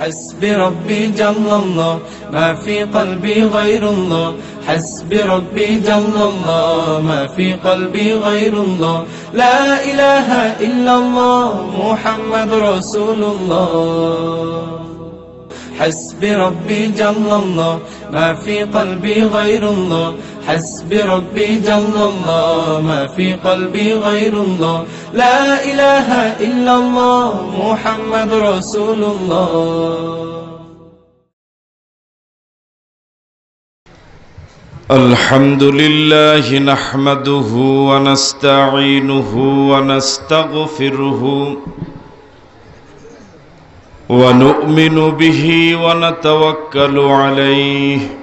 حسبي ربي جل الله ما في قلبي غير الله حسبي ربي جل الله ما في قلبي غير الله لا إله إلا الله محمد رسول الله حسبي ربي جل الله ما في قلبي غير الله حسبي ربي جل الله ما في قلبي غير الله لا إله إلا الله محمد رسول الله الحمد لله نحمده ونستعينه ونستغفره ونؤمن به ونتوكل عليه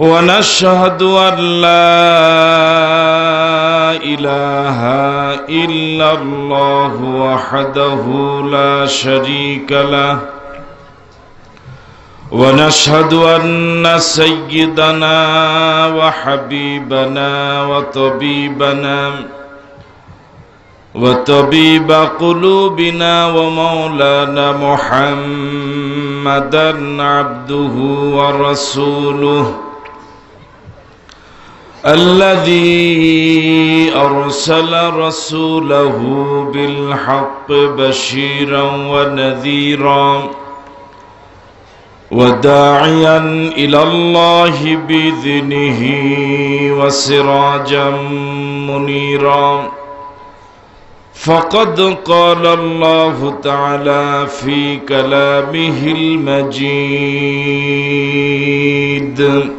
ونشهد أن لا إله إلا الله وحده لا شريك له ونشهد أن سيدنا وحبيبنا وطبيبنا وطبيب قلوبنا ومولانا محمدا عبده ورسوله الذي أرسل رسوله بالحق بشيرا ونذيرا وداعيا إلى الله بإذنه وسراجا منيرا فقد قال الله تعالى في كلامه المجيد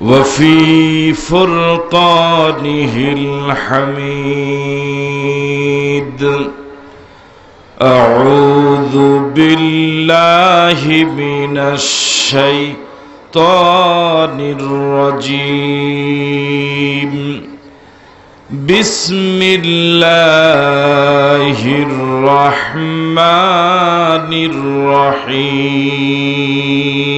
وفي فرقانه الحميد أعوذ بالله من الشيطان الرجيم بسم الله الرحمن الرحيم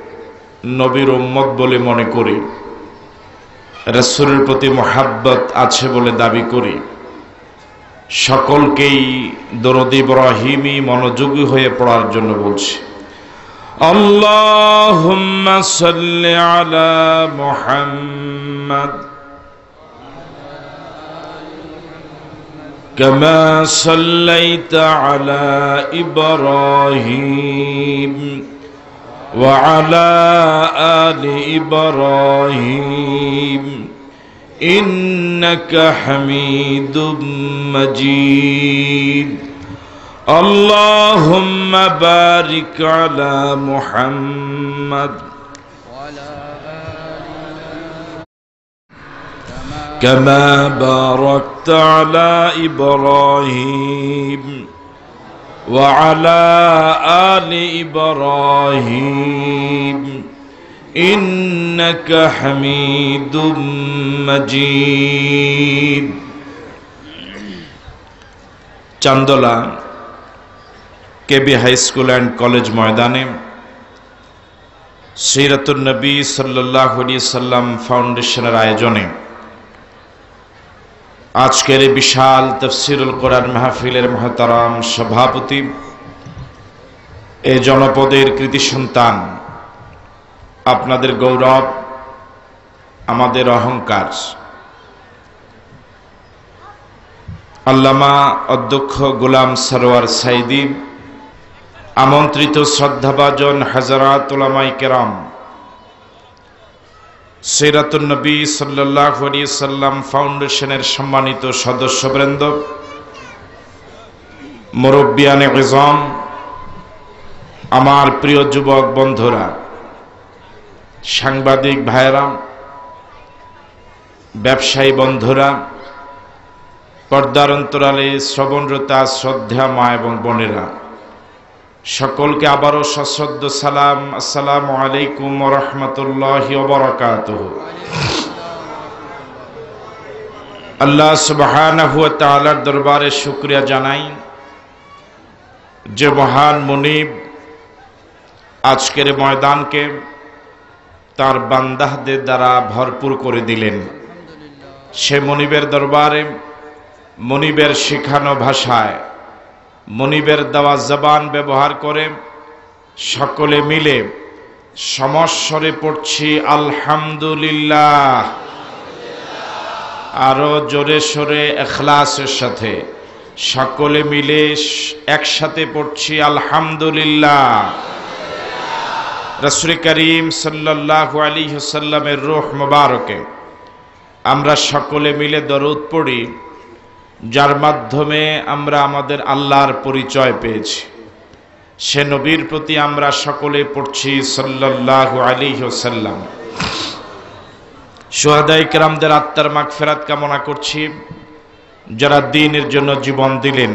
নবীর উম্মত বলে মনে করি রসুরের প্রতি মহাব্বত আছে বলে দাবি করি সকলকেই দরদ ইব্রাহিমই মনোযোগী হয়ে পড়ার জন্য বলছি আল্লাহুম্মা আলা كما صليت على إبراهيم وعلى آل إبراهيم إنك حميد مجيد اللهم بارك على محمد كما باركت على إبراهيم وعلى آل إبراهيم إنك حميد مجيد Chandola KB high school and college ময়দানে সিরাতুল নবী সাল্লাহ সাল্লাম ফাউন্ডেশনের আয়োজনে আজকের বিশাল তফসিরুল কোরআন মাহফিলের মহাতারাম সভাপতি এ জনপদের কৃতি সন্তান আপনাদের গৌরব আমাদের অহংকার আল্লামা অধ্যক্ষ গোলাম সরোয়ার সাইদি আমন্ত্রিত শ্রদ্ধাভাজন হাজারাত কেরাম সিরাতুন্নবী সাল্লাহ সাল্লাম ফাউন্ডেশনের সম্মানিত সদস্যবৃন্দ মুরব্বিয়ানে এজম আমার প্রিয় যুবক বন্ধুরা সাংবাদিক ভাইরা ব্যবসায়ী বন্ধুরা পর্দার অন্তরালে শ্রবণরতা শ্রদ্ধা মা এবং বোনেরা সকলকে আবারও সশ্রদ্ধ সালাম আসসালাম আলাইকুম রহমতুল্লাহ বরকাত আল্লাহ সুবাহার দরবারে শুক্রিয়া জানাই যে মহান মনিব আজকের ময়দানকে তার বান্দাহদের দ্বারা ভরপুর করে দিলেন সে মনিবের দরবারে মনিবের শিখানো ভাষায় মনিবের দেওয়া জবান ব্যবহার করে সকলে মিলে সমস্বরে পড়ছি আলহামদুলিল্লাহ আরো জোরে সোরে এখলাসের সাথে সকলে মিলে একসাথে পড়ছি আলহামদুলিল্লাহ রসুল করিম সাল্লাহ আলী সাল্লামের রুহ মুবারকে আমরা সকলে মিলে দরুদ পড়ি যার মাধ্যমে আমরা আমাদের আল্লাহর পরিচয় পেয়েছি সে নবীর প্রতি আমরা সকলে পড়ছি সাল্লাহ আলী হোসাল্লাম সোহাদাই কেরামদের আত্মার মাগ ফেরাত কামনা করছি যারা দিনের জন্য জীবন দিলেন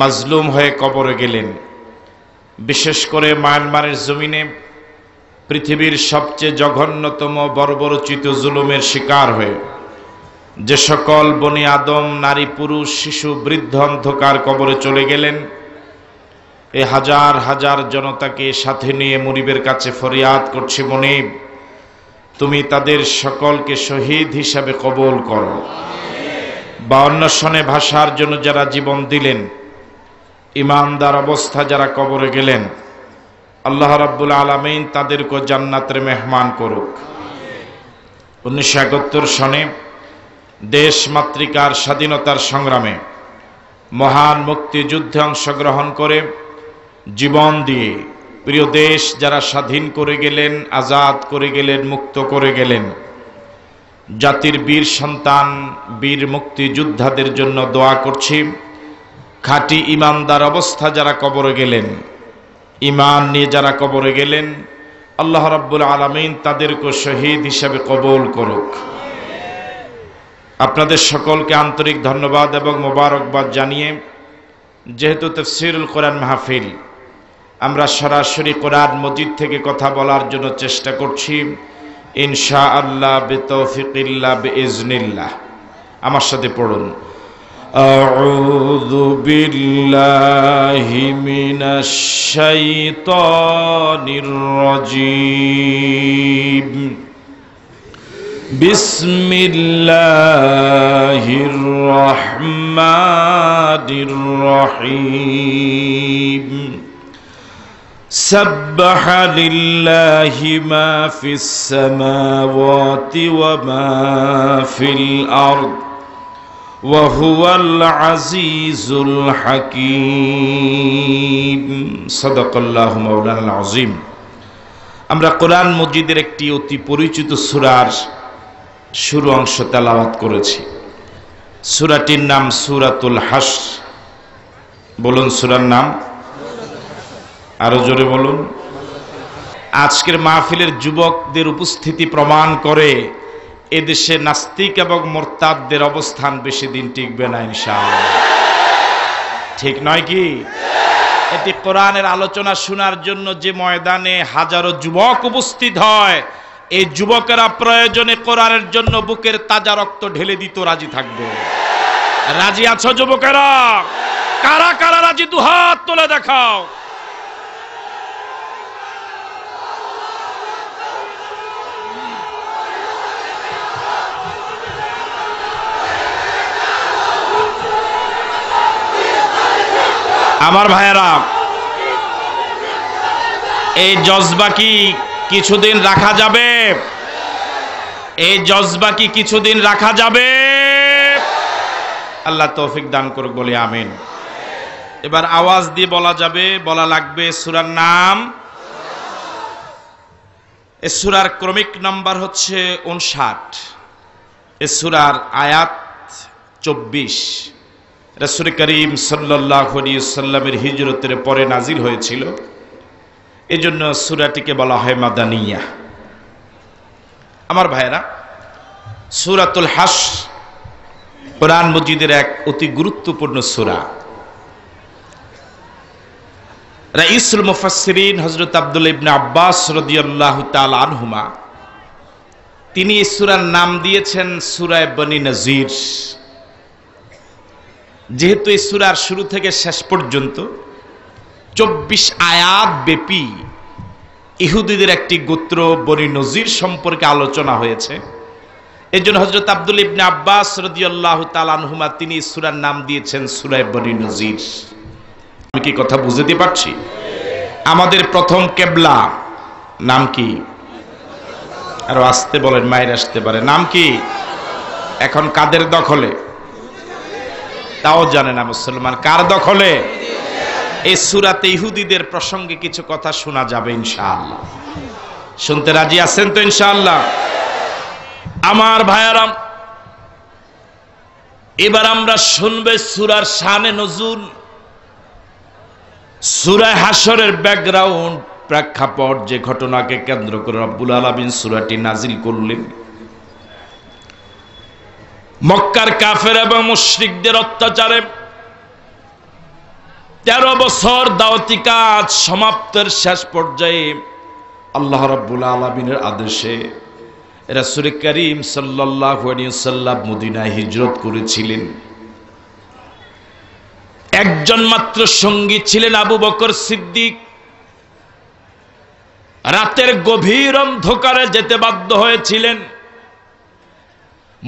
মাজলুম হয়ে কবরে গেলেন বিশেষ করে মায়ানমারের জমিনে পৃথিবীর সবচেয়ে জঘন্যতম বর্বরচিত জুলুমের শিকার হয়ে যে সকল বনি আদম নারী পুরুষ শিশু বৃদ্ধ অন্ধকার কবরে চলে গেলেন এ হাজার হাজার জনতাকে সাথে নিয়ে মরিবের কাছে ফরিয়াদ করছে মনিব তুমি তাদের সকলকে শহীদ হিসাবে কবল করো বা অন্বেষণে ভাষার জন্য যারা জীবন দিলেন ইমানদার অবস্থা যারা কবরে গেলেন আল্লাহ রাব্বুল আলমিন তাদেরকে জান্নাতের মেহমান করুক উনিশশো একাত্তর সনে দেশ মাতৃকার স্বাধীনতার সংগ্রামে মহান মুক্তিযুদ্ধে অংশগ্রহণ করে জীবন দিয়ে প্রিয় দেশ যারা স্বাধীন করে গেলেন আজাদ করে গেলেন মুক্ত করে গেলেন জাতির বীর সন্তান বীর মুক্তিযোদ্ধাদের জন্য দোয়া করছি খাঁটি ইমানদার অবস্থা যারা কবরে গেলেন ইমান নিয়ে যারা কবরে গেলেন আল্লাহ রাব্বুল আলমিন তাদেরকে শহীদ হিসাবে কবুল করুক আপনাদের সকলকে আন্তরিক ধন্যবাদ এবং মোবারকবাদ জানিয়ে যেহেতু তফসিরুল কোরআন মাহফিল আমরা সরাসরি কোরআন মজিদ থেকে কথা বলার জন্য চেষ্টা করছি ইনশা আল্লাহ বে বে ইজনিল্লাহ আমার সাথে পড়ুন أعوذ بالله من الشيطان الرجيم بسم الله الرحمن الرحيم سبح لله ما في السماوات وما في الارض وهو العزيز الحكيم صدق الله مولانا العظيم আমরা কোরআন মসজিদের একটি অতি পরিচিত সুরার শুরু অংশ তেলাওয়াত করেছি সুরাটির নাম সুরাতুল হাস বলুন সুরার নাম আরো জোরে বলুন আজকের মাহফিলের যুবকদের উপস্থিতি প্রমাণ করে এদেশে নাস্তিক এবং মোরতাদের অবস্থান বেশি দিন টিকবে না ইনশাল ঠিক নয় কি এটি কোরআনের আলোচনা শোনার জন্য যে ময়দানে হাজারো যুবক উপস্থিত হয় এই যুবকেরা প্রয়োজনে কোরআনের জন্য বুকের তাজা রক্ত ঢেলে দিত রাজি থাকবে রাজি আছো যুবকেরা কারা কারা রাজি দু হাত তুলে দেখাও আমার ভাইয়েরা এই জজবা কি কিছুদিন রাখা যাবে এই জজবা কি কিছুদিন রাখা যাবে আল্লাহ তৌফিক দান করুক বলে আমিন এবার আওয়াজ দিয়ে বলা যাবে বলা লাগবে সুরার নাম সুরার ক্রমিক নাম্বার হচ্ছে উনষাট এ সুরার আয়াত চব্বিশ রসুর করিম সাল্লাহ সাল্লামের হিজরতের পরে নাজির হয়েছিল এজন্য সুরাটিকে বলা হয় মাদানিয়া আমার ভাইরা সুরাতুল হাস কোরআন মজিদের এক অতি গুরুত্বপূর্ণ সুরা রাইসুল মুফাসরিন হজরত আব্দুল ইবনে আব্বাস রদিয়াল্লাহ তাল আনহুমা তিনি এই সুরার নাম দিয়েছেন সুরায় বনি নজির যেহেতু এই সুরার শুরু থেকে শেষ পর্যন্ত চব্বিশ আয়াত ব্যাপী ইহুদিদের একটি গোত্র বনি নজির সম্পর্কে আলোচনা হয়েছে এই জন্য হজরত আব্দুল ইবনে আব্বাস রদিয়াল্লাহ তালানহুমা তিনি সুরার নাম দিয়েছেন সুরায় বনি নজির আমি কি কথা বুঝতে পারছি আমাদের প্রথম কেবলা নাম কি আরো আসতে বলেন মায়ের আসতে পারে নাম কি এখন কাদের দখলে তাও জানে না মুসলমান কার দখলে এই সুরাতে ইহুদিদের প্রসঙ্গে কিছু কথা শোনা যাবে ইনশাআল্লাহ শুনতে রাজি আছেন তো ইনশাআল্লাহ আমার ভাইয়ারাম এবার আমরা শুনবে সুরার শানে নজুল সুরায় হাসরের ব্যাকগ্রাউন্ড প্রেক্ষাপট যে ঘটনাকে কেন্দ্র করে রব্বুল আলমিন সুরাটি নাজিল করলেন মক্কার কাফের এবং মুশ্রিকদের অত্যাচারে তেরো বছর দাওয়াতি কাজ সমাপ্তের শেষ পর্যায়ে আল্লাহ রাব্বুল আলমিনের আদেশে রাসুল করিম সাল্লাহ সাল্লাম মদিনায় হিজরত করেছিলেন একজন মাত্র সঙ্গী ছিলেন আবু বকর সিদ্দিক রাতের গভীর অন্ধকারে যেতে বাধ্য হয়েছিলেন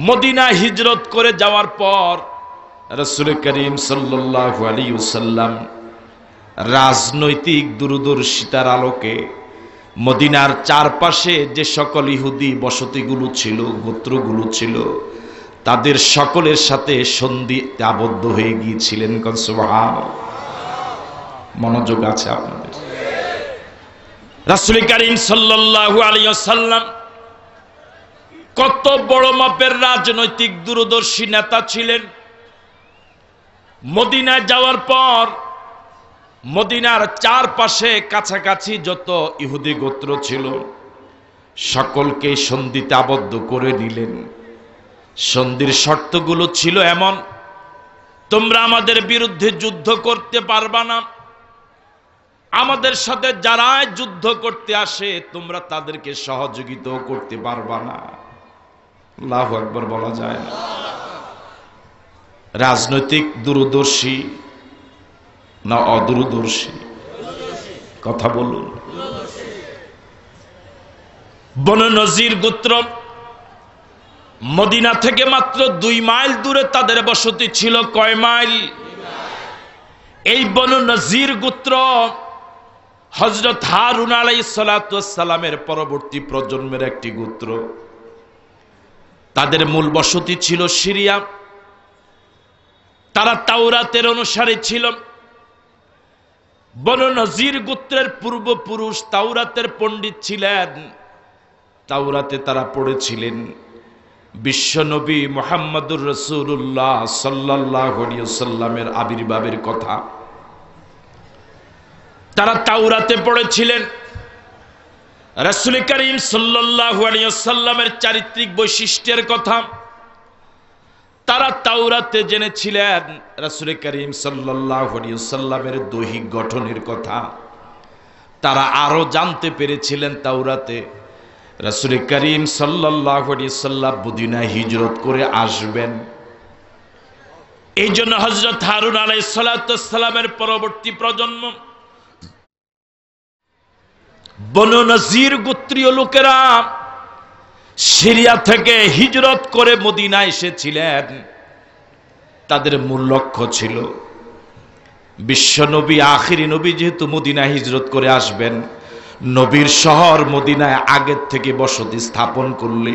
মদিনা হিজরত করে যাওয়ার পর রসুল করিম সাল্লাহ আলী সাল্লাম রাজনৈতিক দূরদর্শিতার আলোকে মদিনার চারপাশে যে সকল ইহুদি বসতিগুলো ছিল গোত্রগুলো ছিল তাদের সকলের সাথে সন্ধি আবদ্ধ হয়ে গিয়েছিলেন মনোযোগ আছে আপনাদের রাসুল করিম আলী সাল্লাম কত বড় মাপের রাজনৈতিক দূরদর্শী নেতা ছিলেন মদিনায় যাওয়ার পর মদিনার চারপাশে কাছাকাছি যত ইহুদি গোত্র ছিল সকলকে সন্ধিতে আবদ্ধ করে নিলেন সন্ধির শর্তগুলো ছিল এমন তোমরা আমাদের বিরুদ্ধে যুদ্ধ করতে পারবা না আমাদের সাথে যারাই যুদ্ধ করতে আসে তোমরা তাদেরকে সহযোগিতাও করতে পারবা না লাভ একবার বলা যায় না রাজনৈতিক দূরদর্শী না অদূরদর্শী কথা বলুন বন নজির গোত্র মদিনা থেকে মাত্র দুই মাইল দূরে তাদের বসতি ছিল কয় মাইল এই বন নজির গোত্র হজরত হারুন আলাই সালাতামের পরবর্তী প্রজন্মের একটি গোত্র তাদের মূল বসতি ছিল সিরিয়া তারা তাওরাতের অনুসারে ছিল বন নজির গোত্রের পূর্বপুরুষ তাওরাতের পণ্ডিত ছিলেন তাওরাতে তারা পড়েছিলেন বিশ্বনবী মোহাম্মদুর রসুল্লাহ সাল্লাহসাল্লামের আবির্ভাবের কথা তারা তাওরাতে পড়েছিলেন রসুল করিম সাল্লাহ আলিয়াল্লামের চারিত্রিক বৈশিষ্ট্যের কথা তারা তাওরাতে জেনেছিলেন রাসুল করিম সাল্লামের দৈহিক গঠনের কথা তারা আরও জানতে পেরেছিলেন তাওরাতে রাসুল করিম সাল্লাহ বুদিনা হিজরত করে আসবেন এই জন্য হজরত হারুন আলাই সালাতামের পরবর্তী প্রজন্ম বন নজির গোত্রীয় লোকেরা সিরিয়া থেকে হিজরত করে মদিনা এসেছিলেন তাদের মূল লক্ষ্য ছিল বিশ্বনবী আখিরি নবী যেহেতু মদিনা হিজরত করে আসবেন নবীর শহর মদিনায় আগের থেকে বসতি স্থাপন করলে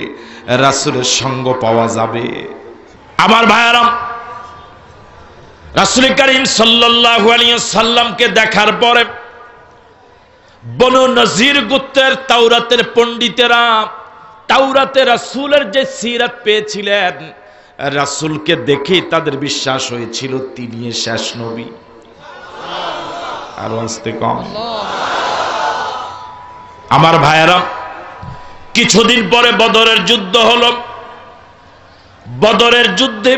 রাসুলের সঙ্গ পাওয়া যাবে আমার ভাইয়ারাম রাসুল করিম সাল্লাহু সাল্লামকে দেখার পরে বনু নজির গুত্তের তাওরাতের পণ্ডিতেরা তাওরাতে রাসুলের যে সিরাত পেয়েছিলেন রাসুলকে দেখেই তাদের বিশ্বাস হয়েছিল তিনি শেষ নবী আরো আসতে কম আমার ভাইয়েরা কিছুদিন পরে বদরের যুদ্ধ হল বদরের যুদ্ধে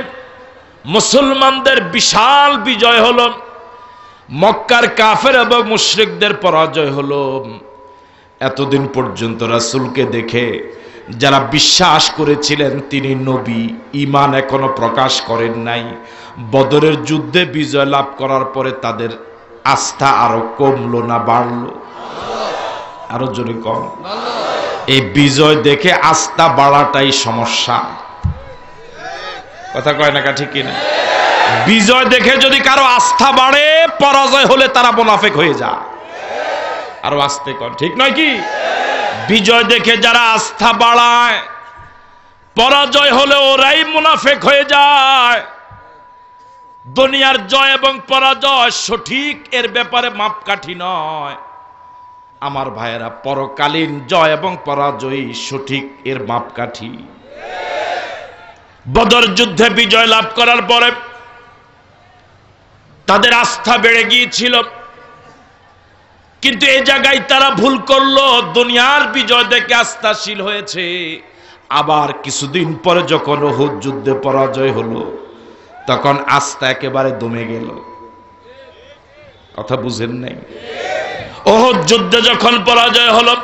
মুসলমানদের বিশাল বিজয় হল মক্কার কাফের এবং মুশ্রিকদের পরাজয় হল এতদিন পর্যন্ত রাসুলকে দেখে যারা বিশ্বাস করেছিলেন তিনি নবী ইমান এখনো প্রকাশ করেন নাই বদরের যুদ্ধে বিজয় লাভ করার পরে তাদের আস্থা আরো কমলো না বাড়লো আরো জোরে কম এই বিজয় দেখে আস্থা বাড়াটাই সমস্যা কথা কয় না ঠিক কিনা বিজয় দেখে যদি কারো আস্থা বাড়ে পরাজয় হলে তারা মোনাফেক হয়ে যায় আরো আস্তে কর ঠিক নয় কি বিজয় দেখে যারা আস্থা বাড়ায় পরাজয় হলে ওরাই মুনাফেক হয়ে যায় দুনিয়ার জয় এবং পরাজয় সঠিক এর ব্যাপারে মাপকাঠি নয় আমার ভাইয়েরা পরকালীন জয় এবং পরাজয়ী সঠিক এর মাপকাঠি বদর যুদ্ধে বিজয় লাভ করার পরে তাদের আস্থা বেড়ে গিয়েছিল কিন্তু এই জায়গায় তারা ভুল করলো দুনিয়ার বিজয় দেখে আস্থাশীল হয়েছে আবার কিছুদিন পরে যখন ওহুদ যুদ্ধে পরাজয় হলো তখন আস্থা একেবারে দমে গেল কথা বুঝেন নাই ওহুদ যুদ্ধে যখন পরাজয় হলো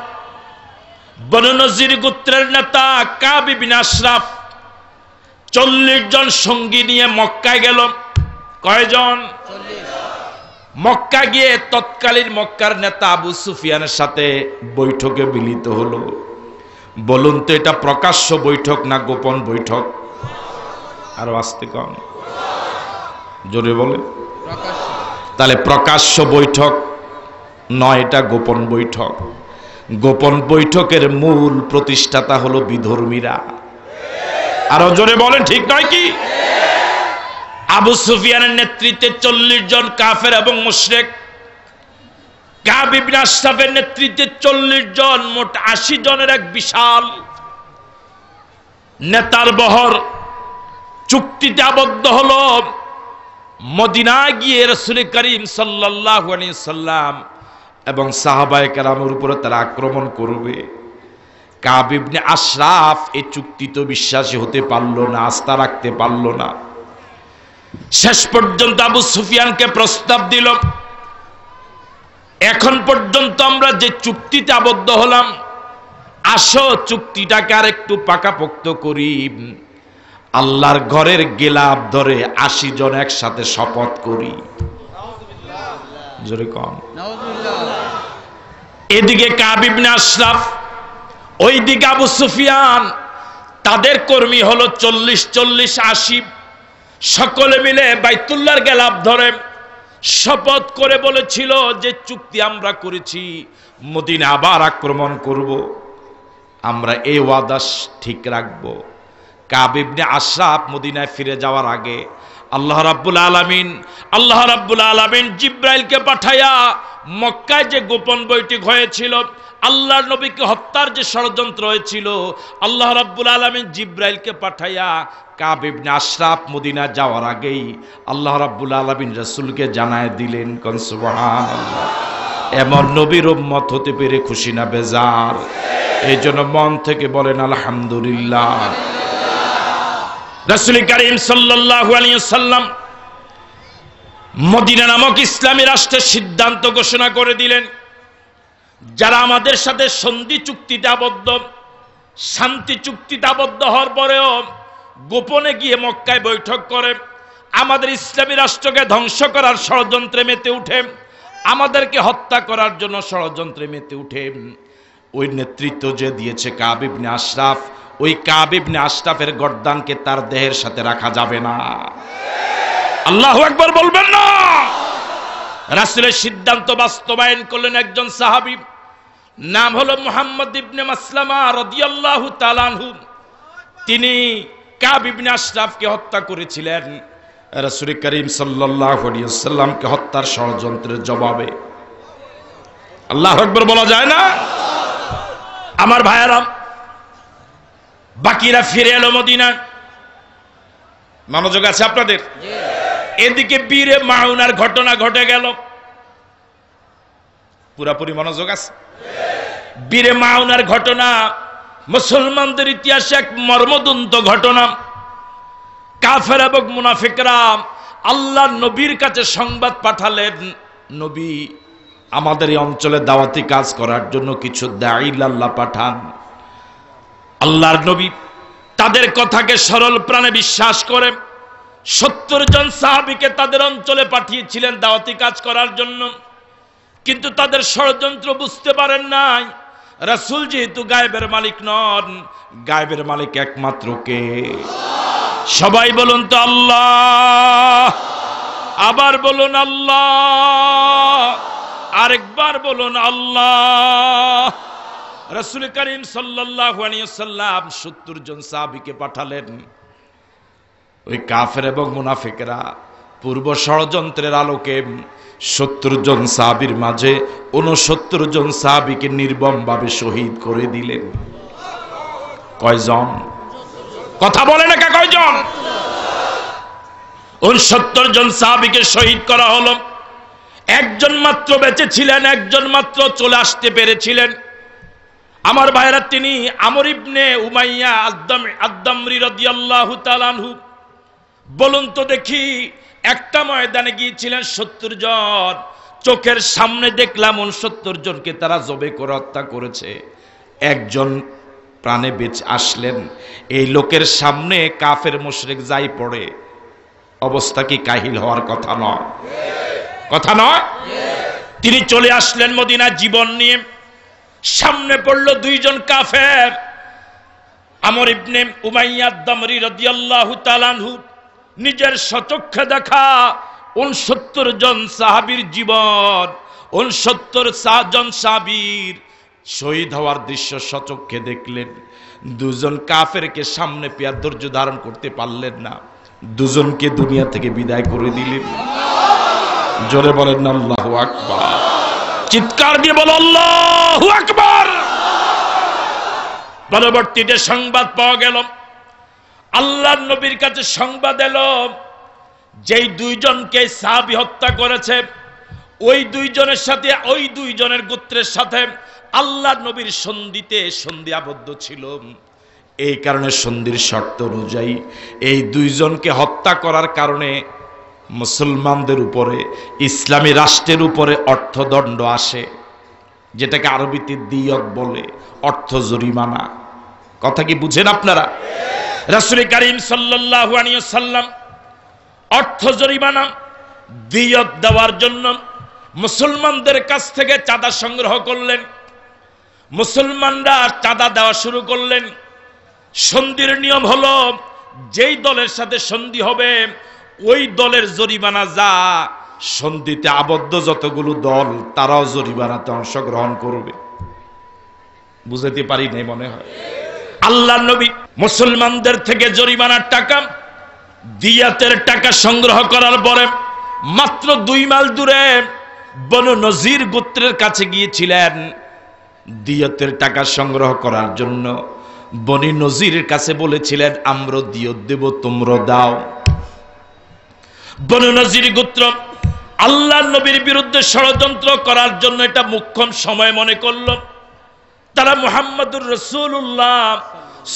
বননজির গোত্রের নেতা কাবি বিন আশরাফ চল্লিশ জন সঙ্গী নিয়ে মক্কায় গেল কয়জন চল্লিশ মক্কা গিয়ে তৎকালীন মক্কার নেতা আবু সুফিয়ানের সাথে বৈঠকে মিলিত হলো বলুন তো এটা প্রকাশ্য বৈঠক না গোপন বৈঠক আরো আসতে কম জোরে বলে তাহলে প্রকাশ্য বৈঠক নয় এটা গোপন বৈঠক গোপন বৈঠকের মূল প্রতিষ্ঠাতা হলো বিধর্মীরা আরো জোরে বলে ঠিক নয় কি আবু সুফিয়ানের নেতৃত্বে চল্লিশ জন কাফের এবং মুশরেক কাবিবিন আশরাফের নেতৃত্বে চল্লিশ জন মোট আশি জনের এক বিশাল নেতার বহর চুক্তিতে আবদ্ধ হল মদিনা গিয়ে রসুল করিম সাল্লাহ সাল্লাম এবং সাহাবায় কালামের উপরে তারা আক্রমণ করবে কাবিবনে আশরাফ এই তো বিশ্বাসী হতে পারল না আস্থা রাখতে পারল না শেষ পর্যন্ত আবু সুফিয়ানকে প্রস্তাব দিল এখন পর্যন্ত আমরা যে চুক্তিতে আবদ্ধ হলাম আসো চুক্তিটাকে আর একটু পাকাপোক্ত করি আল্লাহর ঘরের গেলাপ ধরে আশি জন একসাথে শপথ করি এদিকে কাবিবনে আশরাফ ওইদিকে আবু সুফিয়ান তাদের কর্মী হলো চল্লিশ চল্লিশ আশিফ সকলে মিলে বাইতুল্লার গেলাপ ধরে শপথ করে বলেছিল যে চুক্তি আমরা করেছি মদিনা আবার আক্রমণ করব। আমরা এই ওয়াদাস ঠিক রাখবো কাবিবনে আশরাফ মদিনায় ফিরে যাওয়ার আগে আল্লাহ রাব্বুল আলমিন আল্লাহ রাব্বুল আলমিন জিব্রাইলকে পাঠাইয়া মক্কায় যে গোপন বৈঠক হয়েছিল আল্লাহ নবীকে হত্যার যে ষড়যন্ত্র হয়েছিল আল্লাহ রাব্বুল আলমিন জিব্রাইলকে পাঠাইয়া কাবিবনে আশরাফ মদিনা যাওয়ার আগেই আল্লাহ রাব্বুল আলমিন রসুলকে জানায় দিলেন কনসুবহান এমন নবীর উম্মত হতে পেরে খুশি না বেজার এই জন্য মন থেকে বলেন আলহামদুলিল্লাহ রসুল করিম সাল্লাহ সাল্লাম মদিনা নামক ইসলামী রাষ্ট্রের সিদ্ধান্ত ঘোষণা করে দিলেন যারা আমাদের সাথে সন্ধি চুক্তিতে আবদ্ধ শান্তি চুক্তিতে আবদ্ধ হওয়ার পরেও গোপনে গিয়ে মক্কায় বৈঠক করে আমাদের ইসলামী রাষ্ট্রকে ধ্বংস করার ষড়যন্ত্রে মেতে উঠে আমাদেরকে হত্যা করার জন্য ষড়যন্ত্রে মেতে উঠে ওই নেতৃত্ব যে দিয়েছে কাবিবনে আশরাফ ওই কাবিবনে আশরাফের গর্দানকে তার দেহের সাথে রাখা যাবে না আল্লাহ একবার বলবেন না রাসুলের সিদ্ধান্ত বাস্তবায়ন করলেন একজন সাহাবি নাম হলো মোহাম্মদ ইবনে মাসলামা রদিয়াল্লাহু তালানহু তিনি কাবিবিন আশরাফকে হত্যা করেছিলেন রাসুল করিম সাল্লামকে হত্যার ষড়যন্ত্রের জবাবে আল্লাহ একবার বলা যায় না আমার ভাইয়ারাম বাকিরা ফিরে এলো মদিনা মনোযোগ আছে আপনাদের এদিকে বীরে মাউনার ঘটনা ঘটে গেল পুরাপুরি মনোযোগ আছে বীরে মাউনার ঘটনা মুসলমানদের ইতিহাসে এক মর্মদন্ত ঘটনা কাফের এবং মুনাফিকরা আল্লাহ নবীর কাছে সংবাদ পাঠালেন নবী আমাদের এই অঞ্চলে দাওয়াতি কাজ করার জন্য কিছু দায়ী আল্লাহ পাঠান আল্লাহর নবী তাদের কথাকে সরল প্রাণে বিশ্বাস করে সত্তর জন সাহাবিকে তাদের অঞ্চলে পাঠিয়েছিলেন দাওয়াতি কাজ করার জন্য কিন্তু তাদের ষড়যন্ত্র বুঝতে পারেন নাই রাসুল যেহেতু গায়েবের মালিক নন গায়েবের মালিক একমাত্র কে সবাই বলুন তো আল্লাহ আবার বলুন আল্লাহ আরেকবার বলুন আল্লাহ রসুল করিম সাল্লাম সত্তর জন সাহাবিকে পাঠালেন ওই কাফের এবং মুনাফিকরা পূর্ব ষড়যন্ত্রের আলোকে সত্তর জন সাবির মাঝে উনসত্তর জন সাবিকে নির্বম ভাবে শহীদ করে দিলেন কয়জন কথা বলে না কয়জন উনসত্তর জন সাবিকে শহীদ করা হল একজন মাত্র বেঁচে ছিলেন একজন মাত্র চলে আসতে পেরেছিলেন আমার ভাইরা তিনি আমর ইবনে উমাইয়া আদ্দাম আদ্দামরি রদিয়াল্লাহু তালানহু বলুন তো দেখি একটা ময়দানে গিয়েছিলেন সত্তর জন চোখের সামনে দেখলাম সত্তর জনকে তারা জবে করে হত্যা করেছে একজন প্রাণে বেঁচে আসলেন এই লোকের সামনে কাফের মোশরেক যাই পড়ে অবস্থা কি কাহিল হওয়ার কথা নয় কথা নয় তিনি চলে আসলেন মদিনা জীবন নিয়ে সামনে পড়ল দুইজন কাফের আমর ইবনে উমাইয়াদ্দামরি রদিয়াল্লাহু তালানহু নিজের সচক্ষে দেখা উনসত্তর জন সাহাবির জীবন উনসত্তর জন সাহাবির শহীদ হওয়ার দৃশ্য সচক্ষে দেখলেন দুজন কাফেরকে সামনে পেয়ার ধৈর্য ধারণ করতে পারলেন না দুজনকে দুনিয়া থেকে বিদায় করে দিলেন জোরে বলেন আল্লাহ চিৎকার দিয়ে বল আল্লাহ আকবার পরবর্তীতে সংবাদ পাওয়া গেল আল্লাহ নবীর কাছে সংবাদ এলো যেই দুইজনকে সাহাবি হত্যা করেছে ওই দুইজনের সাথে ওই দুইজনের গোত্রের সাথে আল্লাহ নবীর সন্ধিতে সন্ধি আবদ্ধ ছিল এই কারণে সন্ধির শর্ত অনুযায়ী এই দুইজনকে হত্যা করার কারণে মুসলমানদের উপরে ইসলামী রাষ্ট্রের উপরে অর্থদণ্ড আসে যেটাকে আরবিতে দিয়ক বলে অর্থ জরিমানা কথা কি বুঝেন আপনারা রাসুল করিম সাল্লাম অর্থ জরিমানা দিয়ত দেওয়ার জন্য মুসলমানদের কাছ থেকে চাঁদা সংগ্রহ করলেন মুসলমানরা চাঁদা দেওয়া শুরু করলেন সন্ধির নিয়ম হলো যেই দলের সাথে সন্ধি হবে ওই দলের জরিমানা যা সন্ধিতে আবদ্ধ যতগুলো দল তারাও জরিমানাতে অংশগ্রহণ করবে বুঝাতে পারি নাই মনে হয় আল্লাহ নবী মুসলমানদের থেকে জরিমানার টাকা দিয়াতের টাকা সংগ্রহ করার পরে মাত্র দুই মাইল দূরে বনু নজির গোত্রের কাছে গিয়েছিলেন দিয়তের টাকা সংগ্রহ করার জন্য বনি নজিরের কাছে বলেছিলেন আমরা দিয়ত দেব তোমরা দাও বনু নজির গোত্র আল্লাহ নবীর বিরুদ্ধে ষড়যন্ত্র করার জন্য এটা মুখ্যম সময় মনে করলো তারা মোহাম্মদুর রসুল্লাহ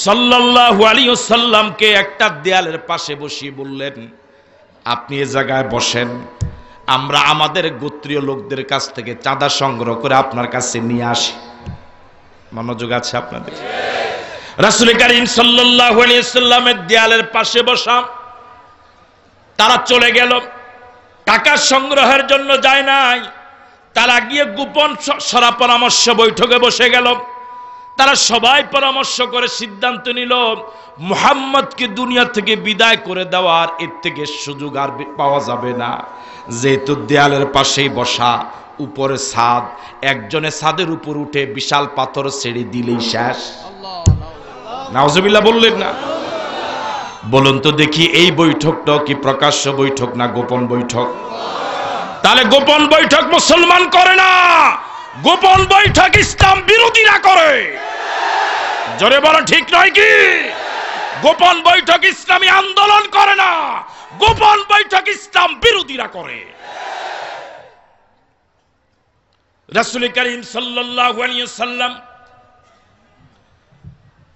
সাল্লাহু আলী সাল্লামকে একটা দেয়ালের পাশে বসিয়ে বললেন আপনি এ জায়গায় বসেন আমরা আমাদের গোত্রীয় লোকদের কাছ থেকে চাঁদা সংগ্রহ করে আপনার কাছে নিয়ে আসি মনোযোগ আছে আপনাদের রাসুল করিম সাল্লামের দেয়ালের পাশে বসা তারা চলে গেল টাকা সংগ্রহের জন্য যায় নাই তারা গিয়ে গোপন সরা পরামর্শ বৈঠকে বসে গেল তারা সবাই পরামর্শ করে সিদ্ধান্ত নিল মুহাম্মদকে দুনিয়া থেকে বিদায় করে দেওয়ার এর থেকে সুযোগ আর পাওয়া যাবে না যেহেতু দেয়ালের পাশেই বসা উপরে ছাদ একজনে ছাদের উপর উঠে বিশাল পাথর ছেড়ে দিলেই শেষ নাওজবিল্লা বললেন না বলুন তো দেখি এই বৈঠকটা কি প্রকাশ্য বৈঠক না গোপন বৈঠক তাহলে গোপন বৈঠক মুসলমান করে না গোপন বৈঠক ইসলাম বিরোধীরা করে জোরে বলো ঠিক নয় কি গোপন বৈঠক ইসলামী আন্দোলন করে না গোপন বৈঠক ইসলাম বিরোধীরা করে রাসুল করিম সাল্লাম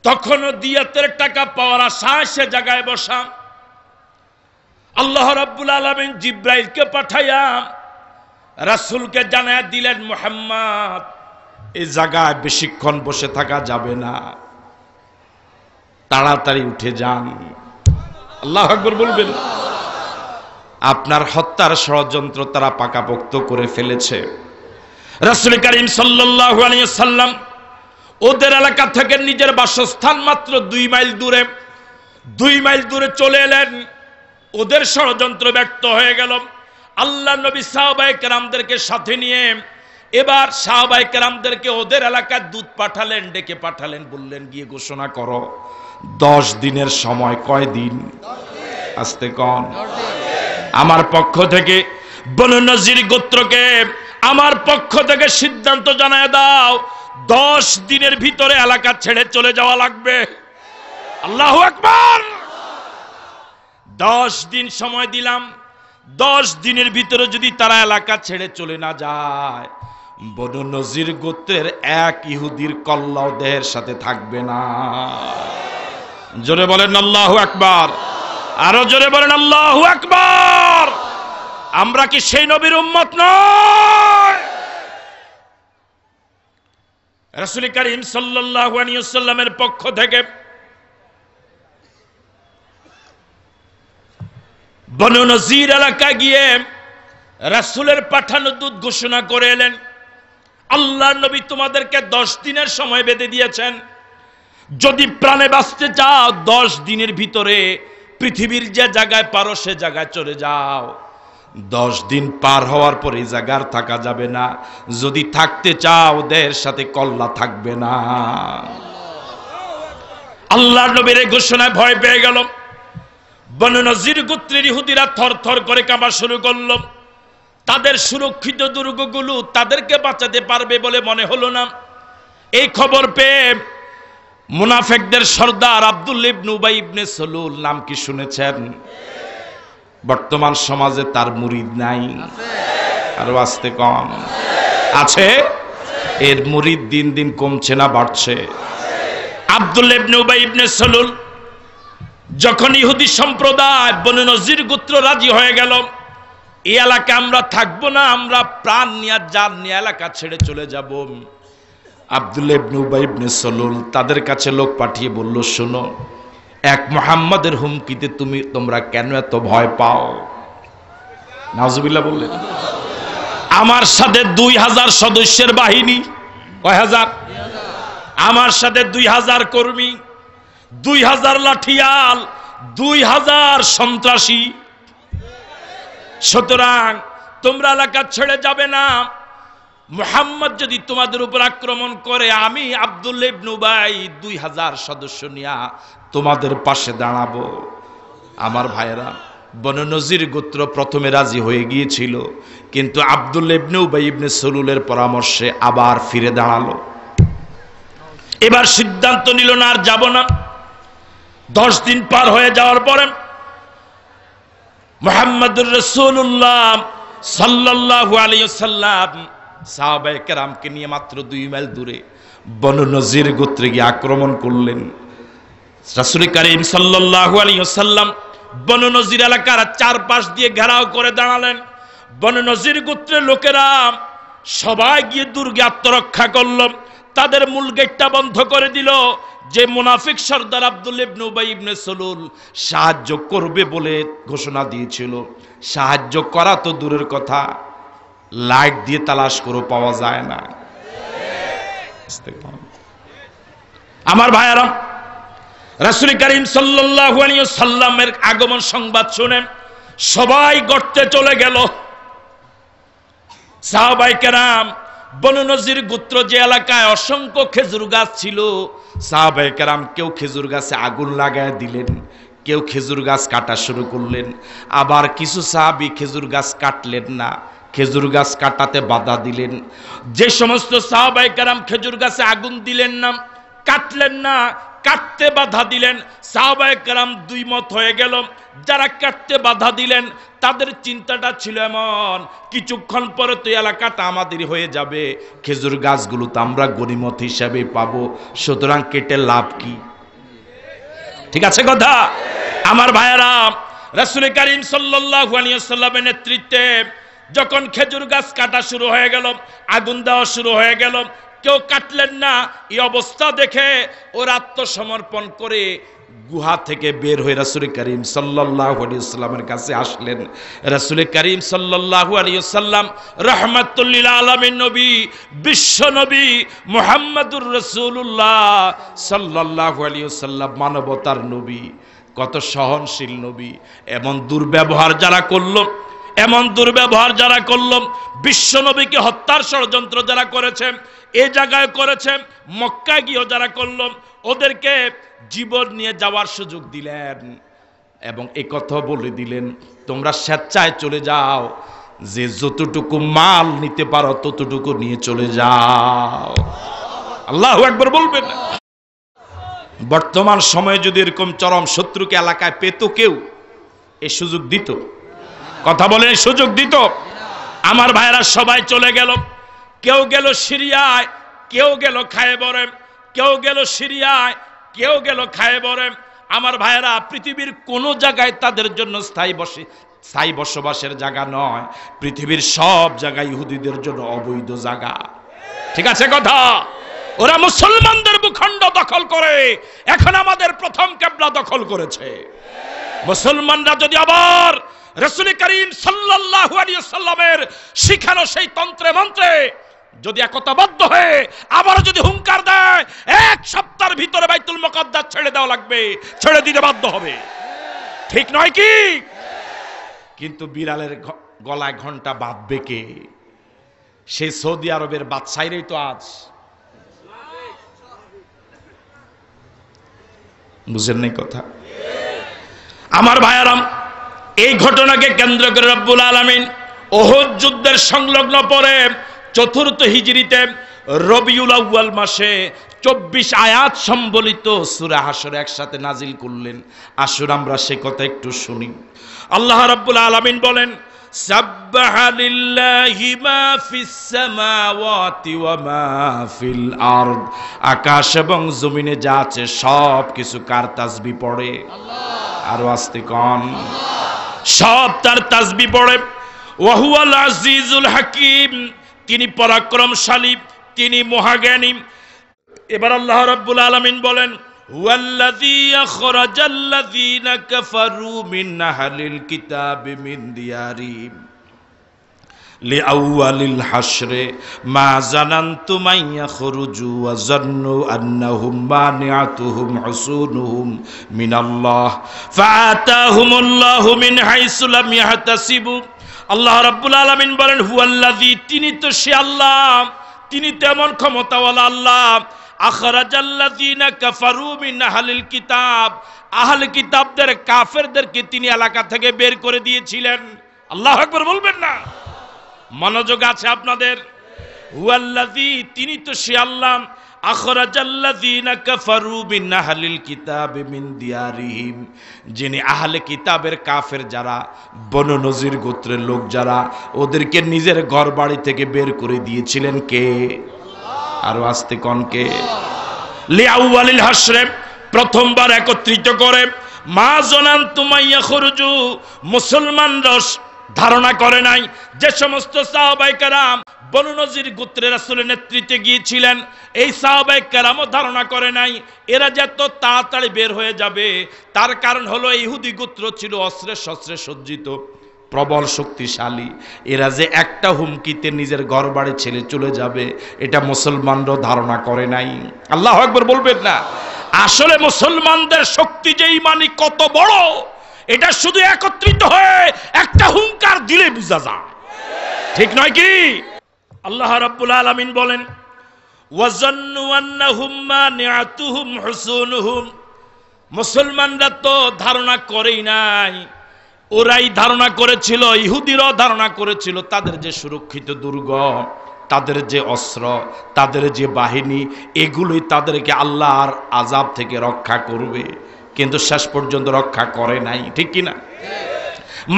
তখনও দিয়াতের টাকা পাওয়ার আশা সে জায়গায় বসা আল্লাহ রব্বুল আলমিন জিব্রাইলকে পাঠাইয়া রাসুলকে জানায় দিলেন মোহাম্মদ এই জায়গায় বেশিক্ষণ বসে থাকা যাবে না তাড়াতাড়ি উঠে যান আল্লাহ বলবেন আপনার হত্যার ষড়যন্ত্র তারা পাকাপোক্ত করে ফেলেছে রাসুল করিম সাল্লাম ওদের এলাকা থেকে নিজের বাসস্থান মাত্র দুই মাইল দূরে দুই মাইল দূরে চলে এলেন ওদের ষড়যন্ত্র ব্যক্ত হয়ে গেল আল্লাহ নবী সাহবাই কেরামদেরকে সাথে নিয়ে এবার সাহবাই কেরামদেরকে ওদের এলাকায় দুধ পাঠালেন ডেকে পাঠালেন বললেন গিয়ে ঘোষণা করো দশ দিনের সময় কয় দিন আসতে কন আমার পক্ষ থেকে বন নজির গোত্রকে আমার পক্ষ থেকে সিদ্ধান্ত জানায় দাও দশ দিনের ভিতরে এলাকা ছেড়ে চলে যাওয়া লাগবে আল্লাহ একবার দশ দিন সময় দিলাম দশ দিনের ভিতরে যদি তারা এলাকা ছেড়ে চলে না যায় বনু নজির গোত্রের এক ইহুদির কল্লাও দেহের সাথে থাকবে না জোরে বলেন আল্লাহ একবার আরো জোরে বলেন আল্লাহ একবার আমরা কি সেই নবীর উম্মত নয় রসুল করিম সাল্লাহ পক্ষ থেকে বনু নজির এলাকা গিয়ে রাসুলের পাঠানো দুধ ঘোষণা করে এলেন আল্লাহ নবী তোমাদেরকে দশ দিনের সময় বেঁধে দিয়েছেন যদি প্রাণে বাঁচতে চাও দশ দিনের ভিতরে পৃথিবীর যে জায়গায় পারো সে জায়গায় চলে যাও দশ দিন পার হওয়ার পর এই জায়গার থাকা যাবে না যদি থাকতে চাও ওদের সাথে কল্লা থাকবে না আল্লাহ নবীর ঘোষণায় ভয় পেয়ে গেলাম বননজির গোত্রের ইহুদিরা থর থর করে কামা শুরু করল তাদের সুরক্ষিত দুর্গগুলো তাদেরকে বাঁচাতে পারবে বলে মনে হলো না এই খবর পেয়ে মুনাফেকদের সর্দার আব্দুল ইবনুবাই ইবনে সলুল নাম কি শুনেছেন বর্তমান সমাজে তার মুরিদ নাই আরো আসতে কম আছে এর মুরিদ দিন দিন কমছে না বাড়ছে আব্দুল ইবনুবাই ইবনে সলুল যখন ইহুদি সম্প্রদায় বনু নজির গোত্র রাজি হয়ে গেল এই এলাকা আমরা থাকবো না আমরা প্রাণ নিয়ে যান নিয়ে এলাকা ছেড়ে চলে যাব আবদুল্লা ইবনু উবাই ইবনে সলুল তাদের কাছে লোক পাঠিয়ে বলল শোনো এক মোহাম্মদের হুমকিতে তুমি তোমরা কেন এত ভয় পাও নাজবিল্লা বললে আমার সাথে দুই হাজার সদস্যের বাহিনী কয় হাজার আমার সাথে দুই হাজার কর্মী দুই হাজার লাঠিয়াল দুই হাজার সন্ত্রাসী সুতরাং তোমরা এলাকা ছেড়ে যাবে না মুহাম্মদ যদি তোমাদের উপর আক্রমণ করে আমি আব্দুল বাই দুই হাজার সদস্য নিয়া তোমাদের পাশে দাঁড়াবো আমার ভাইয়েরা বননজির গোত্র প্রথমে রাজি হয়ে গিয়েছিল কিন্তু আব্দুল ইবনে উবাই ইবনে সলুলের পরামর্শে আবার ফিরে দাঁড়ালো এবার সিদ্ধান্ত নিল না আর যাব না দশ দিন পার হয়ে যাওয়ার পরে মোহাম্মদুর রসুল্লাহ সাল্লাহু আলিয়াল্লাম সাহাবাহিকের কেরামকে নিয়ে মাত্র দুই মাইল দূরে বন নজির গোত্রে গিয়ে আক্রমণ করলেন শাশুড়ি কারিম সাল্লাহু আলিয়াল্লাম বন নজির এলাকার চারপাশ দিয়ে ঘেরাও করে দাঁড়ালেন বন নজির গোত্রের লোকেরা সবাই গিয়ে দুর্গে আত্মরক্ষা করল তাদের মূল গেটটা বন্ধ করে দিল যে মুনাফিক সর্দার আব্দুল ইবনু ইবনে সলুল সাহায্য করবে বলে ঘোষণা দিয়েছিল সাহায্য করা তো দূরের কথা লাইট দিয়ে তালাশ করে পাওয়া যায় না আমার ভাইয়ারা রাসুল করিম সাল্লাহ সাল্লামের আগমন সংবাদ শুনেন সবাই গড়তে চলে গেল সাহবাই কেরাম বননজির গোত্র যে এলাকায় অসংখ্য খেজুর গাছ ছিল সাহাবাহাম কেউ খেজুর গাছে আগুন লাগায় দিলেন কেউ খেজুর গাছ কাটা শুরু করলেন আবার কিছু সাহাবি খেজুর গাছ কাটলেন না খেজুর গাছ কাটাতে বাধা দিলেন যে সমস্ত সাহাবাহাম খেজুর গাছে আগুন দিলেন না কাটলেন না কাটতে বাধা দিলেন সাহবায় কালাম দুই মত হয়ে গেল যারা কাটতে বাধা দিলেন তাদের চিন্তাটা ছিল এমন কিছুক্ষণ পরে তো এলাকাটা আমাদের হয়ে যাবে খেজুর গাছগুলো তো আমরা গরিমত হিসাবে পাবো সুতরাং কেটে লাভ কি ঠিক আছে কথা আমার ভাইয়েরা রাসুল করিম সাল্লাহ নেতৃত্বে যখন খেজুর গাছ কাটা শুরু হয়ে গেল আগুন দেওয়া শুরু হয়ে গেল কেউ কাটলেন না এই অবস্থা দেখে ওর আত্মসমর্পণ করে গুহা থেকে বের হয়ে রাসুল করিম সাল্লাহ আলিয়াল্লামের কাছে আসলেন রাসুল করিম সাল্লাহ আলিয়াল্লাম রহমতুল্লিল আলমের নবী বিশ্ব নবী মোহাম্মদুর রসুল্লাহ সাল্লাহ আলিয়াল্লাম মানবতার নবী কত সহনশীল নবী এমন দুর্ব্যবহার যারা করলো এমন দুর্ব্যবহার যারা করল বিশ্বনবীকে হত্যার ষড়যন্ত্র যারা করেছে এ জায়গায় করেছে মক্কা গিয়েও যারা করল ওদেরকে জীবন নিয়ে যাওয়ার সুযোগ দিলেন এবং এ কথা বলে দিলেন তোমরা স্বেচ্ছায় চলে যাও যে যতটুকু মাল নিতে পারো ততটুকু নিয়ে চলে যাও আল্লাহ একবার বলবেন বর্তমান সময়ে যদি এরকম চরম শত্রুকে এলাকায় পেত কেউ এ সুযোগ দিত কথা বলে সুযোগ দিত আমার ভাইরা সবাই চলে গেল কেউ গেল সিরিয়ায় কেউ গেল খায়ে বরেম কেউ গেল সিরিয়ায় কেউ গেল খায়ে বরেম আমার ভাইরা পৃথিবীর কোনো জায়গায় তাদের জন্য স্থায়ী বসে স্থায়ী বসবাসের জায়গা নয় পৃথিবীর সব জায়গায় ইহুদিদের জন্য অবৈধ জায়গা ঠিক আছে কথা ওরা মুসলমানদের ভূখণ্ড দখল করে এখন আমাদের প্রথম কেবলা দখল করেছে মুসলমানরা যদি আবার রসুল করিম সাল্লাহু শিখানো সেই তন্ত্রে মন্ত্রে যদি একতাবদ্ধ হয়ে আবার যদি হুঙ্কার দেয় এক সপ্তাহের ভিতরে বাইতুল মকদ্দার ছেড়ে দেওয়া লাগবে ছেড়ে দিতে বাধ্য হবে ঠিক নয় কি কিন্তু বিড়ালের গলায় ঘন্টা বাঁধবে কে সে সৌদি আরবের বাদশাইরাই তো আজ বুঝেন নাই কথা আমার ভাইয়ারাম এই ঘটনাকে কেন্দ্র করে রব্বুল আলমিন ওহদ যুদ্ধের সংলগ্ন পরে চতুর্থ হিজড়িতে রবিউল আউ্বাল মাসে চব্বিশ আয়াত সম্বলিত সুরা হাসরে একসাথে নাজিল করলেন আসুন আমরা সে কথা একটু শুনি আল্লাহ রব্বুল আলমিন বলেন سبح لله ما في السماوات وما في الارض আকাশ এবং জমিনে যা আছে সব কিছু কার তাসবি পড়ে আর আস্তে কন সব তার তাসবি পড়ে ওয়াহুয়াল আজিজুল হাকিম তিনি পরাক্রমশালী তিনি মহাজ্ঞানী এবার আল্লাহ রাব্বুল আলামিন বলেন والذي أخرج الذين كفروا من أهل الكتاب من ديارهم لأول الحشر ما ظننت من يخرج وظنوا أنهم مانعتهم حصونهم من الله فآتاهم الله من حيث لم يحتسبوا আল্লাহ রাব্বুল আলামিন বলেন হুয়াল্লাযী তিনি তো সে আল্লাহ তিনি তেমন ক্ষমতাওয়ালা আল্লাহ আখরাজাল্লাযীনা কাফারু মিন আহলিল কিতাব আহল কিতাবদের কাফেরদেরকে তিনি এলাকা থেকে বের করে দিয়েছিলেন বলবেন না মনোযোগ আছে আপনাদের তিনি তো সে আল্লাহ কাফারু কিতাব যিনি আহলে কিতাবের কাফের যারা বন নজির গোত্রের লোক যারা ওদেরকে নিজের ঘর বাড়ি থেকে বের করে দিয়েছিলেন কে আরো আসতে কনকে লিয়াউওয়ালিল হাসরে প্রথমবার একত্রিত করে মা জনান তুমাইয়া খরুজু মুসলমান রস ধারণা করে নাই যে সমস্ত সাহবাইকারাম বনুনজির গোত্রের রাসুলের নেতৃত্বে গিয়েছিলেন এই সাহবাইক কারামও ধারণা করে নাই এরা যে এত তাড়াতাড়ি বের হয়ে যাবে তার কারণ হলো ইহুদি গোত্র ছিল অস্ত্রে শস্ত্রে সজ্জিত প্রবল শক্তিশালী এরা যে একটা হুমকিতে নিজের ঘর বাড়ি ছেলে চলে যাবে এটা মুসলমানরা ধারণা করে নাই আল্লাহ একবার বলবেন না আসলে মুসলমানদের শক্তি যে ইমানি কত বড় এটা শুধু একত্রিত হয়ে একটা হুঙ্কার দিলে বুঝা যায় ঠিক নয় কি আল্লাহ রাব্বুল আলামিন বলেন মুসলমানরা তো ধারণা করেই নাই ওরাই ধারণা করেছিল ইহুদিরও ধারণা করেছিল তাদের যে সুরক্ষিত দুর্গ তাদের যে অস্ত্র তাদের যে বাহিনী এগুলোই তাদেরকে আল্লাহর আজাব থেকে রক্ষা করবে কিন্তু শেষ পর্যন্ত রক্ষা করে নাই ঠিক কিনা